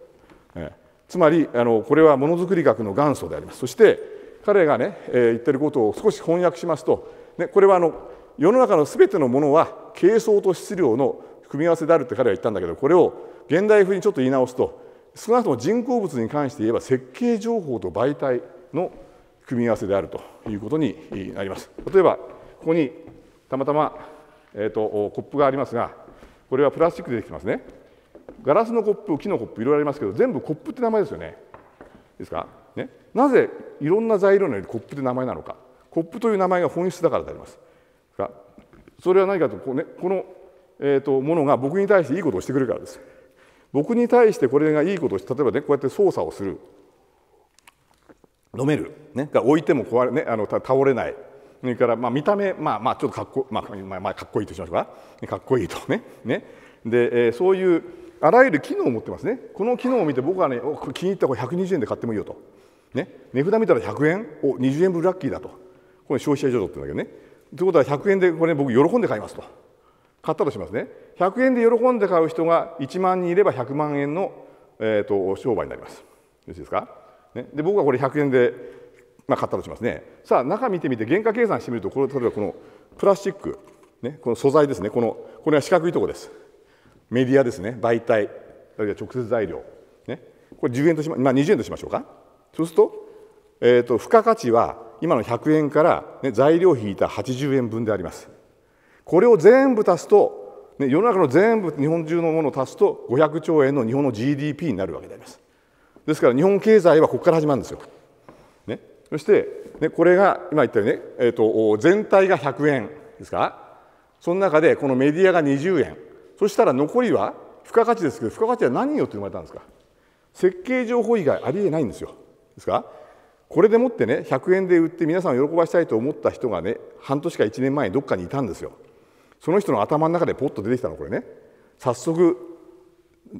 えー、つまりあのこれはものづくり学の元祖であります。そして彼がね、えー、言ってることを少し翻訳しますと、ね、これはあの世の中の全てのものは軽装と質量の組み合わせであるって彼は言ったんだけどこれを現代風にちょっと言い直すと少なくとも人工物に関して言えば設計情報と媒体の組み合わせであるということになります。例えばここにたまたま、えーと、とコップがありますがこれはプラスチックでできてますね。ガラスのコップ木のコップいろいろありますけど全部コップって名前ですよね。いいですかなぜいろんな材料のよりコップで名前なのかコップという名前が本質だからでありますがそれは何かとこう、ね、この、えーと、ものが僕に対していいことをしてくれるからです僕に対してこれがいいことをして例えばねこうやって操作をする飲める、ね、置いても壊れ、ね、あの倒れないそれからまあ見た目、まあ、まあちょっとかっこ,、まあまあ、まあかっこいいとしましょうかかっこいいとねねで、えー、そういうあらゆる機能を持ってますねこの機能を見て僕はね気に入ったこれ120円で買ってもいいよとね、値札見たら100円を20円分ラッキーだとこれ消費者譲渡って言うんだけどねということは100円でこれ、僕喜んで買いますと買ったとしますね100円で喜んで買う人が1万人いれば100万円の、えーと、商売になりますよろしいですか、ね、で僕はこれ100円で、まあ、買ったとしますねさあ中見てみて原価計算してみるとこれ例えばこのプラスチック、ね、この素材ですねこのこれは四角いとこですメディアですね媒体あるいは直接材料、ね、これ10円としま、まあ、20円としましょうかそうすると,、えーと、付加価値は今の100円から、ね、材料引いた80円分であります。これを全部足すと、ね、世の中の全部日本中のものを足すと500兆円の日本の GDP になるわけであります。ですから日本経済はここから始まるんですよ。ね、そして、ね、これが今言ったようにね、えーと、と全体が100円ですかその中でこのメディアが20円そしたら残りは付加価値ですけど付加価値は何によって生まれたんですか設計情報以外ありえないんですよ。ですかこれでもってね100円で売って皆さんを喜ばしたいと思った人がね半年か1年前にどっかにいたんですよその人の頭の中でポッと出てきたのこれね早速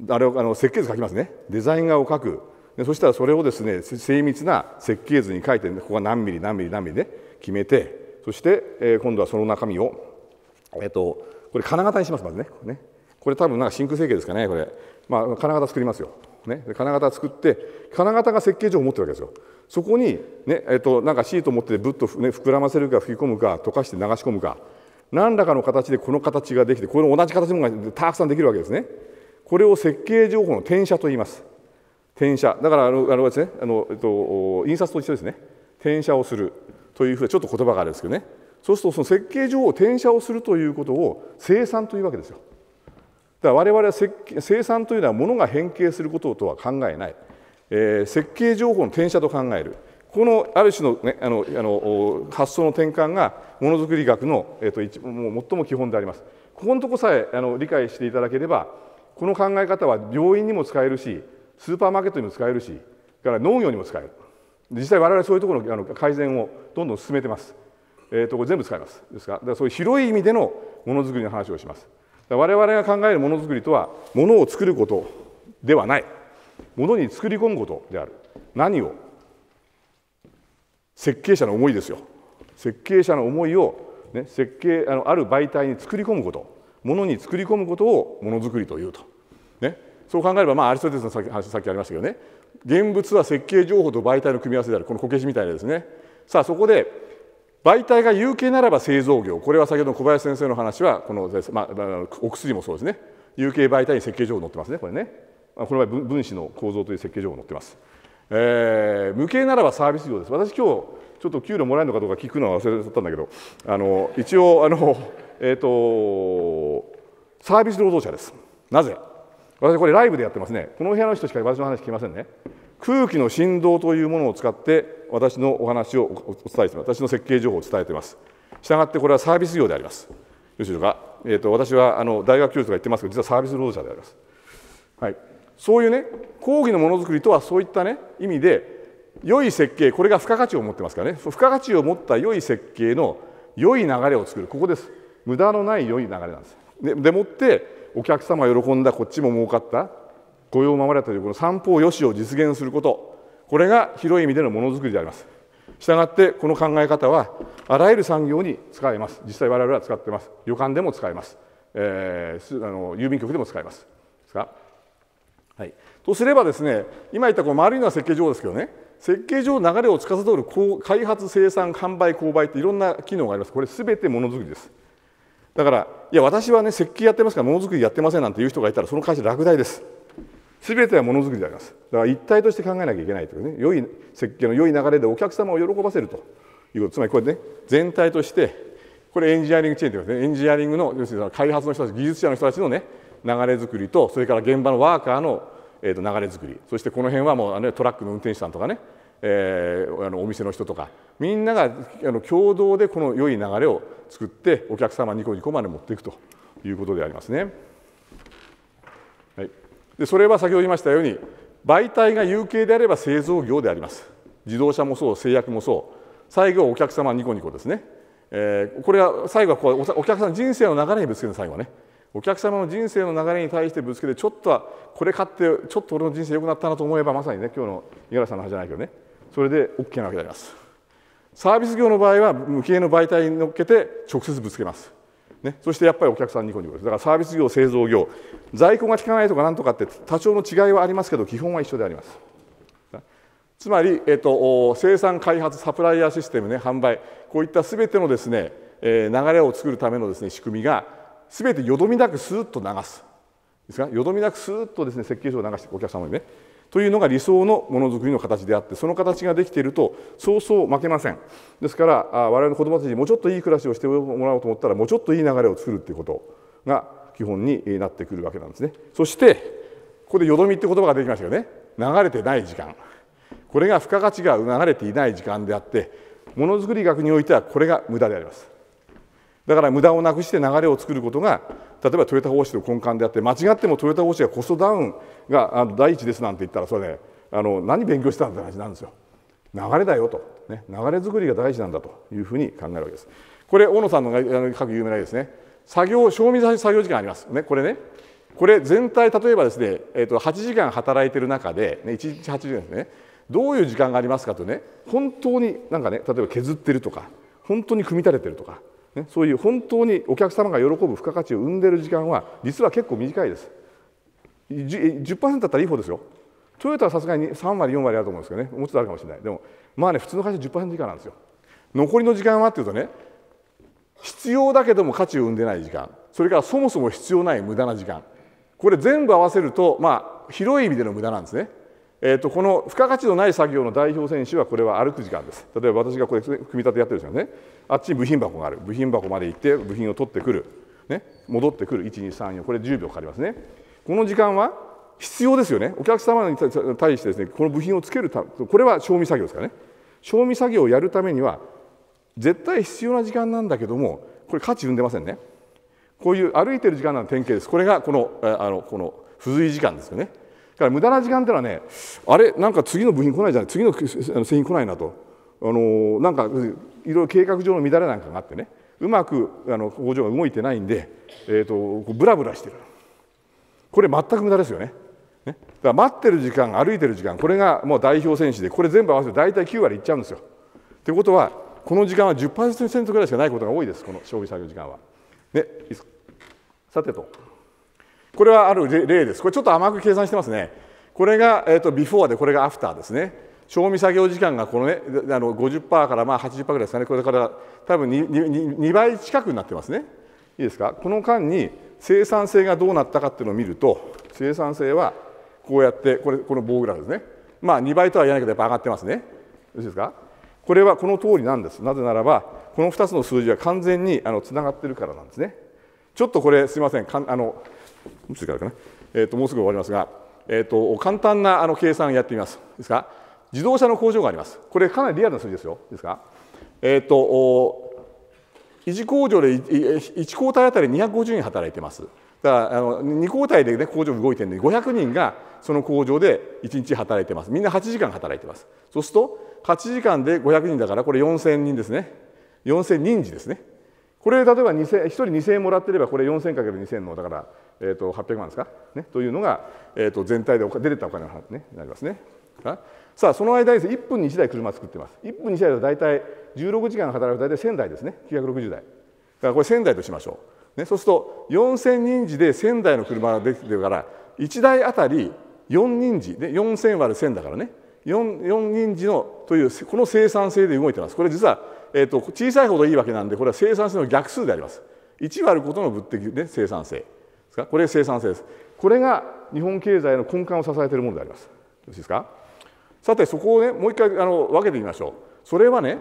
あれをあの設計図書きますねデザイン画を書くでそしたらそれをですね精密な設計図に書いて、ね、ここが何ミリ何ミリ何ミリね、決めてそして、えー、今度はその中身をえっ、ー、とこれ金型にしますまずねこれねこれ多分なんか真空成形ですかねこれまあ金型作りますよね、金型作って金型が設計上持ってるわけですよ。そこに、ねえー、っと、なんかシートを持ってぶっと、ね、膨らませるか吹き込むか溶かして流し込むか何らかの形でこの形ができてこの同じ形のものがたくさんできるわけですね。これを設計情報の転写と言います。転写だからあのあのですねあの、えっと、印刷と一緒ですね転写をするというふうにちょっと言葉があるんですけどねそうするとその設計上を転写をするということを生産というわけですよ。だから我々は生産というのは物が変形することとは考えない、えー、設計情報の転写と考えるこのある種の,、ね、あのあの発想の転換がものづくり学の、えーと、一もう最も基本であります。ここのとこさえあの理解していただければこの考え方は病院にも使えるしスーパーマーケットにも使えるしから農業にも使える実際我々そういうところのあの改善をどんどん進めてます、えーと、とこれ全部使いますですからそういう広い意味でのものづくりの話をします。我々が考えるものづくりとはものを作ることではないものに作り込むことである何を設計者の思いですよ設計者の思いを、ね、設計あのある媒体に作り込むことものに作り込むことをものづくりというと、ね、そう考えれば、まあ、アリストテレスの話さっきありましたけどね現物は設計情報と媒体の組み合わせであるこのこけしみたいなですねさあそこで媒体が有形ならば製造業これは先ほどの小林先生の話はこの、まあ、お薬もそうですね有形媒体に設計上載ってますねこれねこの場合分子の構造という設計上載ってます、えー、無形ならばサービス業です私今日ちょっと給料もらえるのかどうか聞くのは忘れちゃったんだけどあの一応あのえっ、ー、とサービス労働者ですなぜ私これライブでやってますねこの部屋の人しか私の話聞きませんね空気の振動というものを使って私のお話をお伝えしています私の設計情報を伝えていますしたがってこれはサービス業でありますよろしいでしょうか、えーと、と私はあの大学教授とか言ってますけど実はサービス労働者であります、はい、そういうね講義のものづくりとはそういったね意味で良い設計これが付加価値を持ってますからね付加価値を持った良い設計の良い流れを作るここです無駄のない良い流れなんですででもってお客様喜んだこっちも儲かった雇用を守れたというこの三方よしを実現することこれが広い意味でのものづくりでありますしたがってこの考え方はあらゆる産業に使えます実際我々は使ってます旅館でも使えます、えー、あの郵便局でも使えますですか、はい、とすればですね今言ったこの丸いのは設計上ですけどね設計上流れを司る開発生産販売購買っていろんな機能がありますこれ全てものづくりですだからいや私はね設計やってますからものづくりやってませんなんていう人がいたらその会社落第ですすべてはものづくりでありますだから一体として考えなきゃいけないというね良い設計の良い流れでお客様を喜ばせるということつまりこれね全体としてこれエンジニアリングチェーンというですねエンジニアリングの要するに開発の人たち技術者の人たちのね流れづくりとそれから現場のワーカーの、えー、と流れづくりそしてこの辺はもうあのトラックの運転手さんとかねえー、あのお店の人とかみんながあの共同でこの良い流れを作ってお客様にこにこまで持っていくということでありますね。でそれは先ほど言いましたように媒体が有形であれば製造業であります自動車もそう製薬もそう最後はお客様ニコニコですね、えー、これは最後はこうお客さん人生の流れにぶつける最後はねお客様の人生の流れに対してぶつけてちょっとはこれ買ってちょっと俺の人生良くなったなと思えばまさにね今日の五十嵐さんの話じゃないけどねそれで OK なわけでありますサービス業の場合は無形の媒体に乗っけて直接ぶつけますね、そしてやっぱりお客さんニコニコですだからサービス業製造業在庫が効かないとかなんとかって多少の違いはありますけど基本は一緒でありますつまり、えっと、生産開発サプライヤーシステムね販売こういったすべてのですね流れを作るためのですね仕組みがすべてよどみなくスーッと流すですかよどみなくスーッとですね設計書を流してお客様にねというのが理想のものづくりの形であってその形ができているとそうそう負けませんですから我々の子どもたちにもうちょっといい暮らしをしてもらおうと思ったらもうちょっといい流れを作るっていうことが基本になってくるわけなんですねそしてここでよどみって言葉ができましたよね流れてない時間これが付加価値が流れていない時間であってものづくり学においてはこれが無駄でありますだから無駄をなくして流れを作ることが例えばトヨタ方針の根幹であって間違ってもトヨタ方針がコストダウンが第一ですなんて言ったらそれねあの何勉強したんだって話なんですよ。流れだよと、ね、流れ作りが大事なんだというふうに考えるわけです。これ大野さんの書く有名な絵ですね。作業賞味作業時間あります、ね、これねこれ全体例えばですね、えー、と8時間働いてる中で、ね、1日8時間ですねどういう時間がありますかとね本当になんかね例えば削ってるとか本当に組み立ててるとかね、そういう本当にお客様が喜ぶ付加価値を生んでる時間は実は結構短いです10%だったらいい方ですよトヨタはさすがに3割4割あると思うんですけどねもうちょっとあるかもしれないでもまあね普通の会社10%以下なんですよ残りの時間はっていうとね必要だけども価値を生んでない時間それからそもそも必要ない無駄な時間これ全部合わせるとまあ広い意味での無駄なんですねえー、とこの付加価値のない作業の代表選手はこれは歩く時間です例えば私がこれ組み立てやってるんですよねあっちに部品箱がある部品箱まで行って部品を取ってくる、ね、戻ってくる1234これ10秒かかりますねこの時間は必要ですよねお客様に対してですねこの部品をつけるたこれは賞味作業ですからね賞味作業をやるためには絶対必要な時間なんだけどもこれ価値生んでませんねこういう歩いてる時間の典型ですこれがこのあのこの付随時間ですよねから無駄な時間ってのはねあれなんか次の部品来ないじゃない次の製品来ないなとあのなんかいろいろ計画上の乱れなんかがあってねうまくあの工場が動いてないんで、えーと、うブラブラしてるこれ全く無駄ですよね。ねだから待ってる時間歩いてる時間これがもう代表選手でこれ全部合わせて大体9割いっちゃうんですよ。ということはこの時間は10%ぐらいしかないことが多いですこの消費作業時間は。ね、さてと。これはある例です。これちょっと甘く計算してますね。これが、えーと、ビフォーでこれがアフターですね。賞味作業時間がこの、ね、あの50%からまあ80%ぐらいですかね、これから多分 2, 2, 2倍近くになってますね。いいですか、この間に生産性がどうなったかっていうのを見ると、生産性はこうやって、これこの棒グラフですね、まあ、2倍とは言えないけど、やっぱ上がってますね。よろしいですかこれはこの通りなんです。なぜならば、この2つの数字は完全につながってるからなんですね。ちょっとこれ、すみません、かんあのもうっとかな、えーと、もうすぐ終わりますが、えーと、簡単なあの計算やってみます。ですか自動車の工場があります。これかなりリアルな数字ですよ。ですかえっ、ー、と持工場で 1, 交代あたり250人働いてます。だからあの2交代で、ね、工場動いてるんで500人がその工場で1日働いてますみんな8時間働いてますそうすると8時間で500人だからこれ4000人ですね4000人時ですねこれ例えば2000 1人2000円もらってればこれ4000かける2000のだからえーと、800万ですか、ね、というのが、えーと、全体で出てたお金の話に、ね、なりますね。さあその間にです、1分に1台車作ってます。1分に1台だと大体16時間働くと大体1000台ですね960台。だからこれ1000台としましょう。ね、そうすると4000人次で1000台の車が出てるから1台あたり4人次で4000割る1000だからね 4, 4人次のというこの生産性で動いてますこれ実は、えーと、と小さいほどいいわけなんでこれは生産性の逆数であります1割ることの物的、ね、生産性ですかこれ生産性です。これが日本経済の根幹を支えているものであります。よろしいですかさてそこをねもう一回あの分けてみましょう。それはね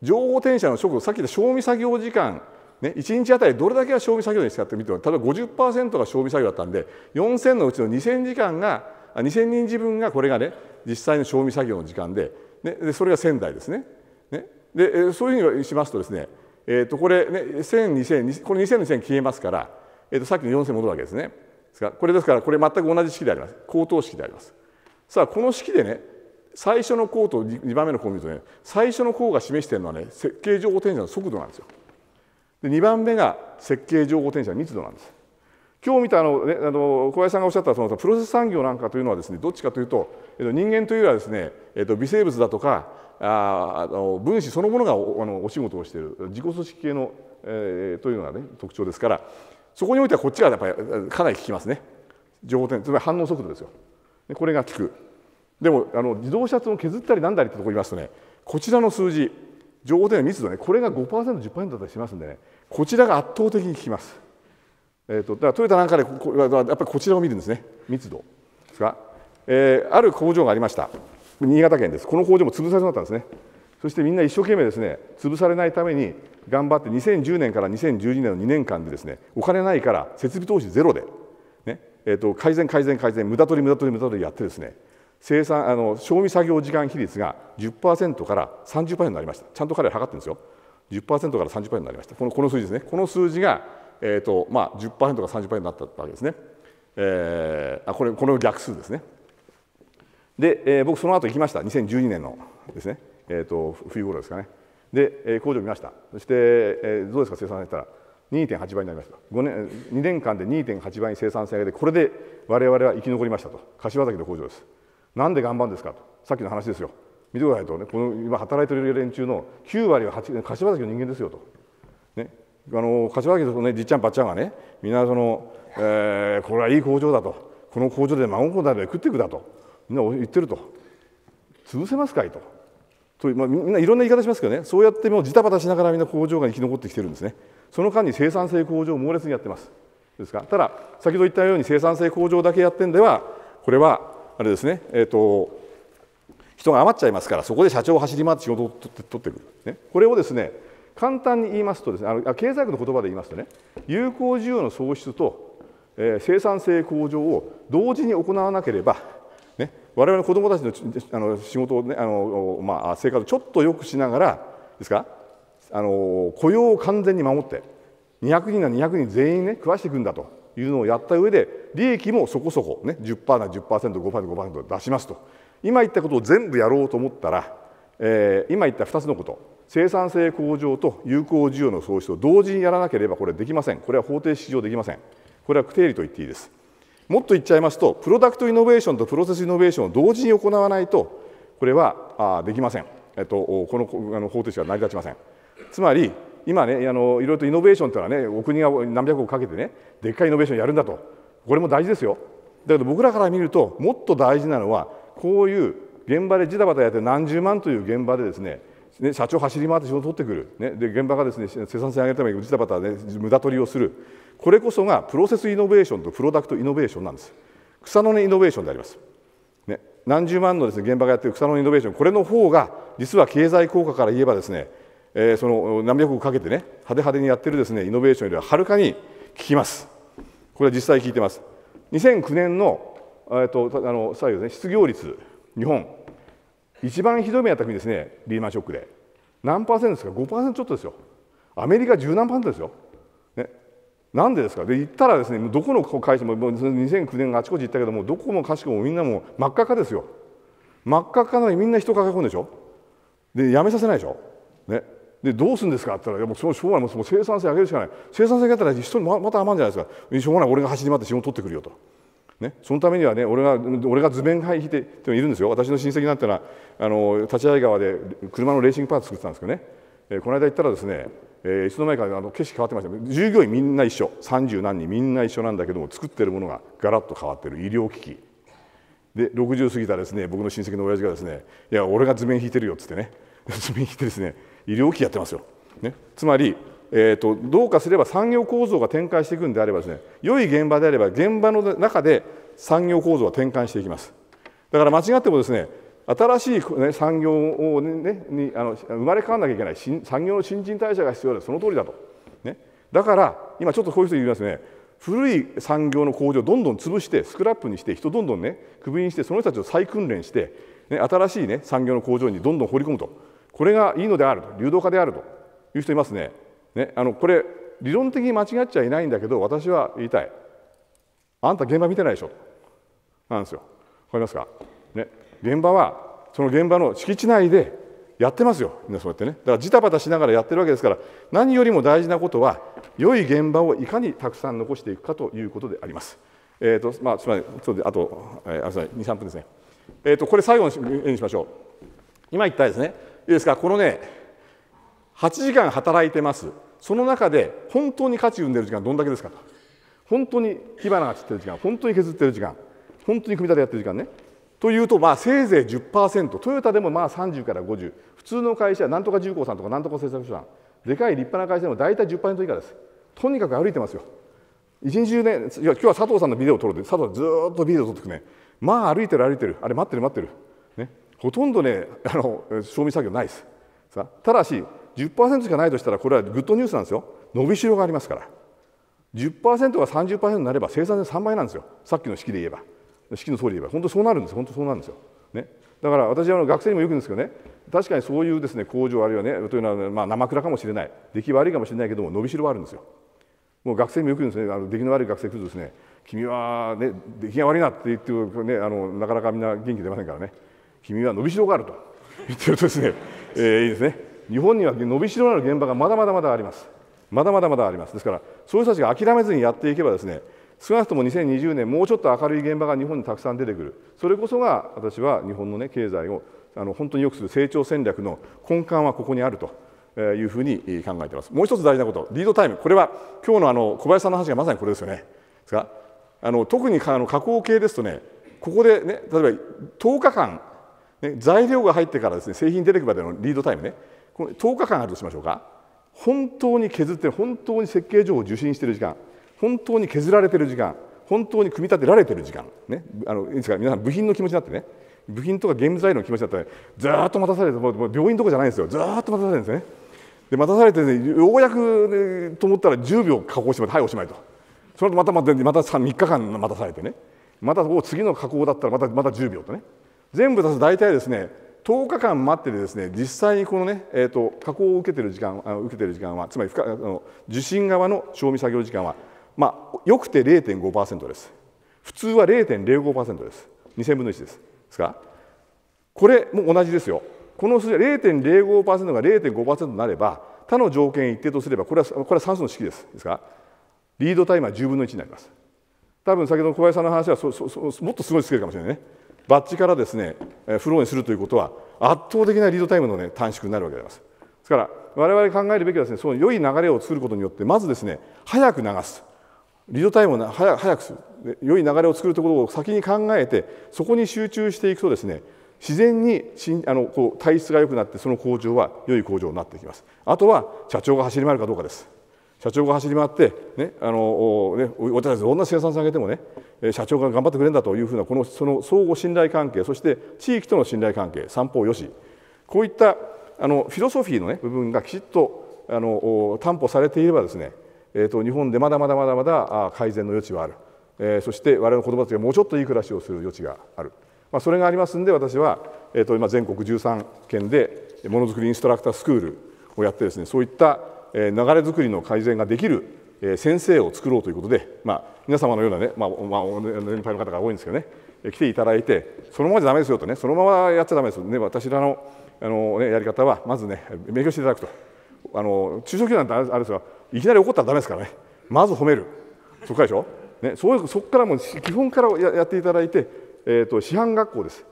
情報転写の速度さっき言った賞味作業時間ね、1日あたりどれだけが賞味作業に使ってみても例えば50%が賞味作業だったんで4,000のうちの2,000時間が2,000人自分がこれがね実際の賞味作業の時間で,、ね、でそれが1,000台ですね。ねでそういうふうにしますとですね、えー、とこれ、ね、1,0002,000これ2,000 2 0 0 0消えますからえー、とさっきの4線戻るわけですね。ですからこれですからこれ全く同じ式であります高等式であります。さあこの式でね最初の項と2番目の項を見るとね最初の項が示しているのはね設計情報転写の速度なんですよ。で2番目が設計情報転写の密度なんです。今日見たあの、ね、あの小林さんがおっしゃったそのプロセス産業なんかというのはですねどっちかというと、えっと、人間というよりはですね、えっと、微生物だとかああの分子そのものがおあのお仕事をしている自己組織系の、えー、というのがね特徴ですからそこにおいてはこっちがやっぱりかなり効きますね情報点つまり反応速度ですよでこれが効くでもあの自動車を削ったりなんだりってところ言いますとねこちらの数字情報点の密度ねこれが 5%10% だったりしますんでねこちらが圧倒的に効きます、えーと、だからトヨタなんかでこやっぱりこちらを見るんですね密度ですか、えー、ある工場がありました新潟県ですこの工場も潰されそうになったんですねそしてみんな一生懸命ですね潰されないために頑張って2010年から2012年の2年間でですねお金ないから設備投資ゼロで、ねえー、と改善改善改善無駄取り無駄取り無駄取りやってですね生産あの賞味作業時間比率が10%から30%になりましたちゃんと彼ら測ってるんですよ10%から30%になりましたこのこの数字ですねこの数字が、えーとまあ10、から30%になったわけですね、えー、あこれこの逆数ですねで、えー、僕その後行きました2012年のですねえーと、冬頃ですかねで、えー、工場見ましたそして、えー、どうですか生産されたら2.8倍になりました5年2年間で2.8倍に生産性上げてこれで我々は生き残りましたと柏崎の工場ですなんで頑張るんですかとさっきの話ですよ見てくださいとねこの今働いてる連中の9割は柏崎の人間ですよと、ね、あの柏崎のねじっちゃんばっちゃんがねみんなその、えー、これはいい工場だとこの工場で孫子だべ食っていくだとみんな言ってると潰せますかいとという、まあ、みんないろんな言い方しますけどねそうやってもうジタバタしながらみんな工場が生き残ってきてるんですねその間に生産性向上を猛烈にやってますですかただ先ほど言ったように生産性向上だけやってんではこれはあれですねえっ、ー、と人が余っちゃいますからそこで社長を走り回って仕事を取って取ってくる、ね、これをですね簡単に言いますとですねあの経済学の言葉で言いますとね有効需要の創出と、えー、生産性向上を同時に行わなければ我々の子どもたちのあの仕事をねあの、まあ、生活をちょっと良くしながらですかあの雇用を完全に守って200人が200人全員ね食わしていくんだというのをやった上で利益もそこそこね10%な 10%5%5% 出しますと今言ったことを全部やろうと思ったら、えー、今言った2つのこと生産性向上と有効需要の創出を同時にやらなければこれできませんこれは法定式上できませんこれは定理と言っていいですもっと言っちゃいますとプロダクトイノベーションとプロセスイノベーションを同時に行わないとこれはできません、えっと、この方程式は成り立ちませんつまり今ねあのいろいろとイノベーションというのはねお国が何百億かけてねでっかいイノベーションやるんだとこれも大事ですよだけど僕らから見るともっと大事なのはこういう現場でジタバタやって何十万という現場でですねね、社長走り回って仕事を取ってくる、ね、で現場がですね生産性上げるためにジタバタで無駄取りをするこれこそがプロセスイノベーションとプロダクトイノベーションなんです草の根イノベーションであります、ね、何十万のです、ね、現場がやっている草の根イノベーションこれの方が実は経済効果から言えばですね、えー、その何百億かけてね派手派手にやってるですねイノベーションよりははるかに効きますこれは実際聞いてます2009年の,、えーと、あの最後ですね失業率日本一番ひどい目やった国ですねリーマンショックで何パーセントですか5%ちょっとですよアメリカ十何パーセントですよなんでですかで行ったらですねどこの会社ももう2009年あちこち行ったけどもどこもかしこもみんなもう真っ赤かですよ真っ赤かなのにみんな人を抱え込んでしょでやめさせないでしょ、ね、でどうするんですかって言ったらいやもうしょうがないもう生産性上げるしかない生産性上げたら人にまた余るんじゃないですかしょうがない俺が走り回って仕事取ってくるよと。ね、そのためにはね俺が俺が図面配費っているんですよ私の親戚なんてのはあの立ち合い川で車のレーシングパーツ作ってたんですけどね、えー、この間行ったらですねえー、いつの間にかあの景色変わってました従業員みんな一緒30何人みんな一緒なんだけども作ってるものがガラッと変わってる医療機器で60過ぎたですね僕の親戚の親父がですね「いや俺が図面引いてるよ」っつってね 図面引いてですね医療機器やってますよ、ね、つまり、えーと、どうかすれば産業構造が転換していくんであればですね良い現場であれば現場の中で産業構造は転換していきますだから間違ってもですね新しい、ね、産業を、ね、にあの生まれ変わらなきゃいけない産業の新陳代謝が必要でその通りだと、ね、だから今ちょっとこういう人いますね古い産業の工場をどんどん潰してスクラップにして人どんどんねクビにしてその人たちを再訓練して、ね、新しい、ね、産業の工場にどんどん放り込むとこれがいいのであると流動化であるという人いますね。ねあのこれ理論的に間違っちゃいないんだけど私は言いたいあんた現場見てないでしょなんですよ。わかりますか現場はその現場の敷地内でやってますよみんなそうやってねだからジタバタしながらやってるわけですから何よりも大事なことは良い現場をいかにたくさん残していくかということであります。えーとまあ、つまりちょっとあと、えー、あ2、3分ですね。えーと、これ最後の絵にしましょう。今言ったですね、いいですか、このね、8時間働いてます、その中で本当に価値を生んでる時間、どんだけですかと、本当に火花が散ってる時間、本当に削ってる時間、本当に組み立てやってる時間ね、というと、まあ、せいぜい10%トヨタでもまあ30から50普通の会社なんとか重工さんとかなんとか製作所さんでかい立派な会社でも大体10%以下ですとにかく歩いてますよ一日中ね今日は佐藤さんのビデオを撮るで佐藤ずっとビデオを撮ってくねまあ歩いてる歩いてるあれ待ってる待ってる、ね、ほとんどねあの賞味作業ないですさただし10%しかないとしたらこれはグッドニュースなんですよ伸びしろがありますから10%が30%になれば生産性3倍なんですよさっきの式で言えば。式の通り言えば本当そうなるんです本当そうなんですよ、ね、だから私は学生にもよく言うんですけどね確かにそういうですね工場あるいはねというのはまあ生倉かもしれない出来悪いかもしれないけども伸びしろはあるんですよもう学生にもよく言うんですねあの出来の悪い学生来るとですね君はね出来が悪いなって言ってねあのなかなかみんな元気出ませんからね君は伸びしろがあると言ってるとですね、えー、いいですね日本には伸びしろのある現場がまだまだまだありますまだまだまだありますですからそういう人たちが諦めずにやっていけばですね少なくとも2020年もうちょっと明るい現場が日本にたくさん出てくるそれこそが私は日本の、ね、経済をあの本当によくする成長戦略の根幹はここにあるというふうに考えていますもう一つ大事なことリードタイムこれは今日のあの小林さんの話がまさにこれですよねですあの特にあの加工系ですとねここで、ね、例えば10日間、ね、材料が入ってからですね製品出てくるまでのリードタイムねこの10日間あるとしましょうか本当に削って本当に設計上を受信している時間本当に削られてる時間本当に組み立てられてる時間、ね、あのですから皆さん部品の気持ちになってね部品とかゲーム材料の気持ちだったらずっと待たされてもう病院とかじゃないんですよずっと待たされてるんですねで待たされて、ね、ようやく、ね、と思ったら10秒加工してもはいおしまいとその後またまたまた 3, 3日間待たされてねまた次の加工だったらまたまた10秒とね全部出す大体ですね10日間待っててですね実際にこのね、えーと、加工を受けてる時間受けてる時間はつまり受信側の賞味作業時間はまあ、よくて0.5%です。普通は0.05%です。2000分の1です。ですかこれも同じですよ。この数字は0.05%が0.5%になれば、他の条件一定とすれば、これはこれは算数の式です。ですかリードタイムは10分の1になります。多分先ほど小林さんの話はそそそもっとすごいつけるかもしれないね。バッジからですね、フローにするということは、圧倒的なリードタイムの、ね、短縮になるわけであります。ですから、我々考えるべきはですね、その良い流れを作ることによって、まずですね、早く流す。リードタイムを早くする良い流れを作るところを先に考えてそこに集中していくとですね自然にあのこう体質が良くなってその工場は良い工場になってきますあとは社長が走り回るかどうかです社長が走り回って、ねあのね、私たちどんな生産性上げてもね社長が頑張ってくれるんだというふうなこのその相互信頼関係そして地域との信頼関係三方よしこういったあのフィロソフィーの、ね、部分がきちっとあの担保されていればですねえーと、日本でまだまだまだまだ改善の余地はある、えー、そして我々の子どもたちがもうちょっといい暮らしをする余地がある、まあ、それがありますんで私は、えーと、と今全国13県でものづくりインストラクタースクールをやってですねそういった流れづくりの改善ができる先生を作ろうということで、まあ、皆様のようなね、まあまあ、年配の方が多いんですけどね来ていただいてそのままじゃだめですよとねそのままやっちゃだめですよね私らのあの、ね、やり方はまずね勉強していただくとあの中小企業なんてあれですよいきなり怒ったらダメですからねまず褒めるそこからでしょ、ね、そういうそこからも基本からややっていただいて、えーと、師範学校です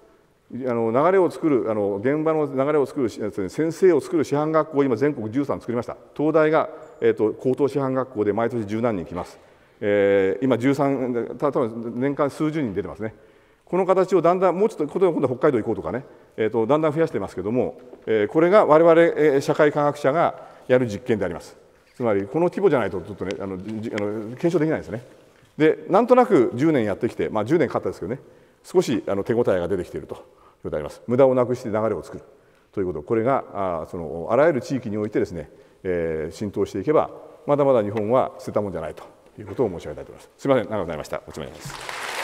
あの流れを作るあの現場の流れを作る先生を作る師範学校を今全国13作りました東大が、えーと、高等師範学校で毎年十何人来ます、えー、今13た多分年間数十人出てますねこの形をだんだんもうちょっと今度は北海道行こうとかね、えーと、とだんだん増やしてますけども、えー、これが我々、えー、社会科学者がやる実験でありますつまりこの規模じゃないとちょっとねあのあの検証できないんですね。でなんとなく10年やってきて、まあ、10年かかったですけどね少しあの手応えが出てきているということであります。無駄をなくして流れを作るということこれがあそのあらゆる地域においてですね、えー、浸透していけばまだまだ日本は捨てたもんじゃないということを申し上げたいと思います。すみません長くなりました。お疲れです。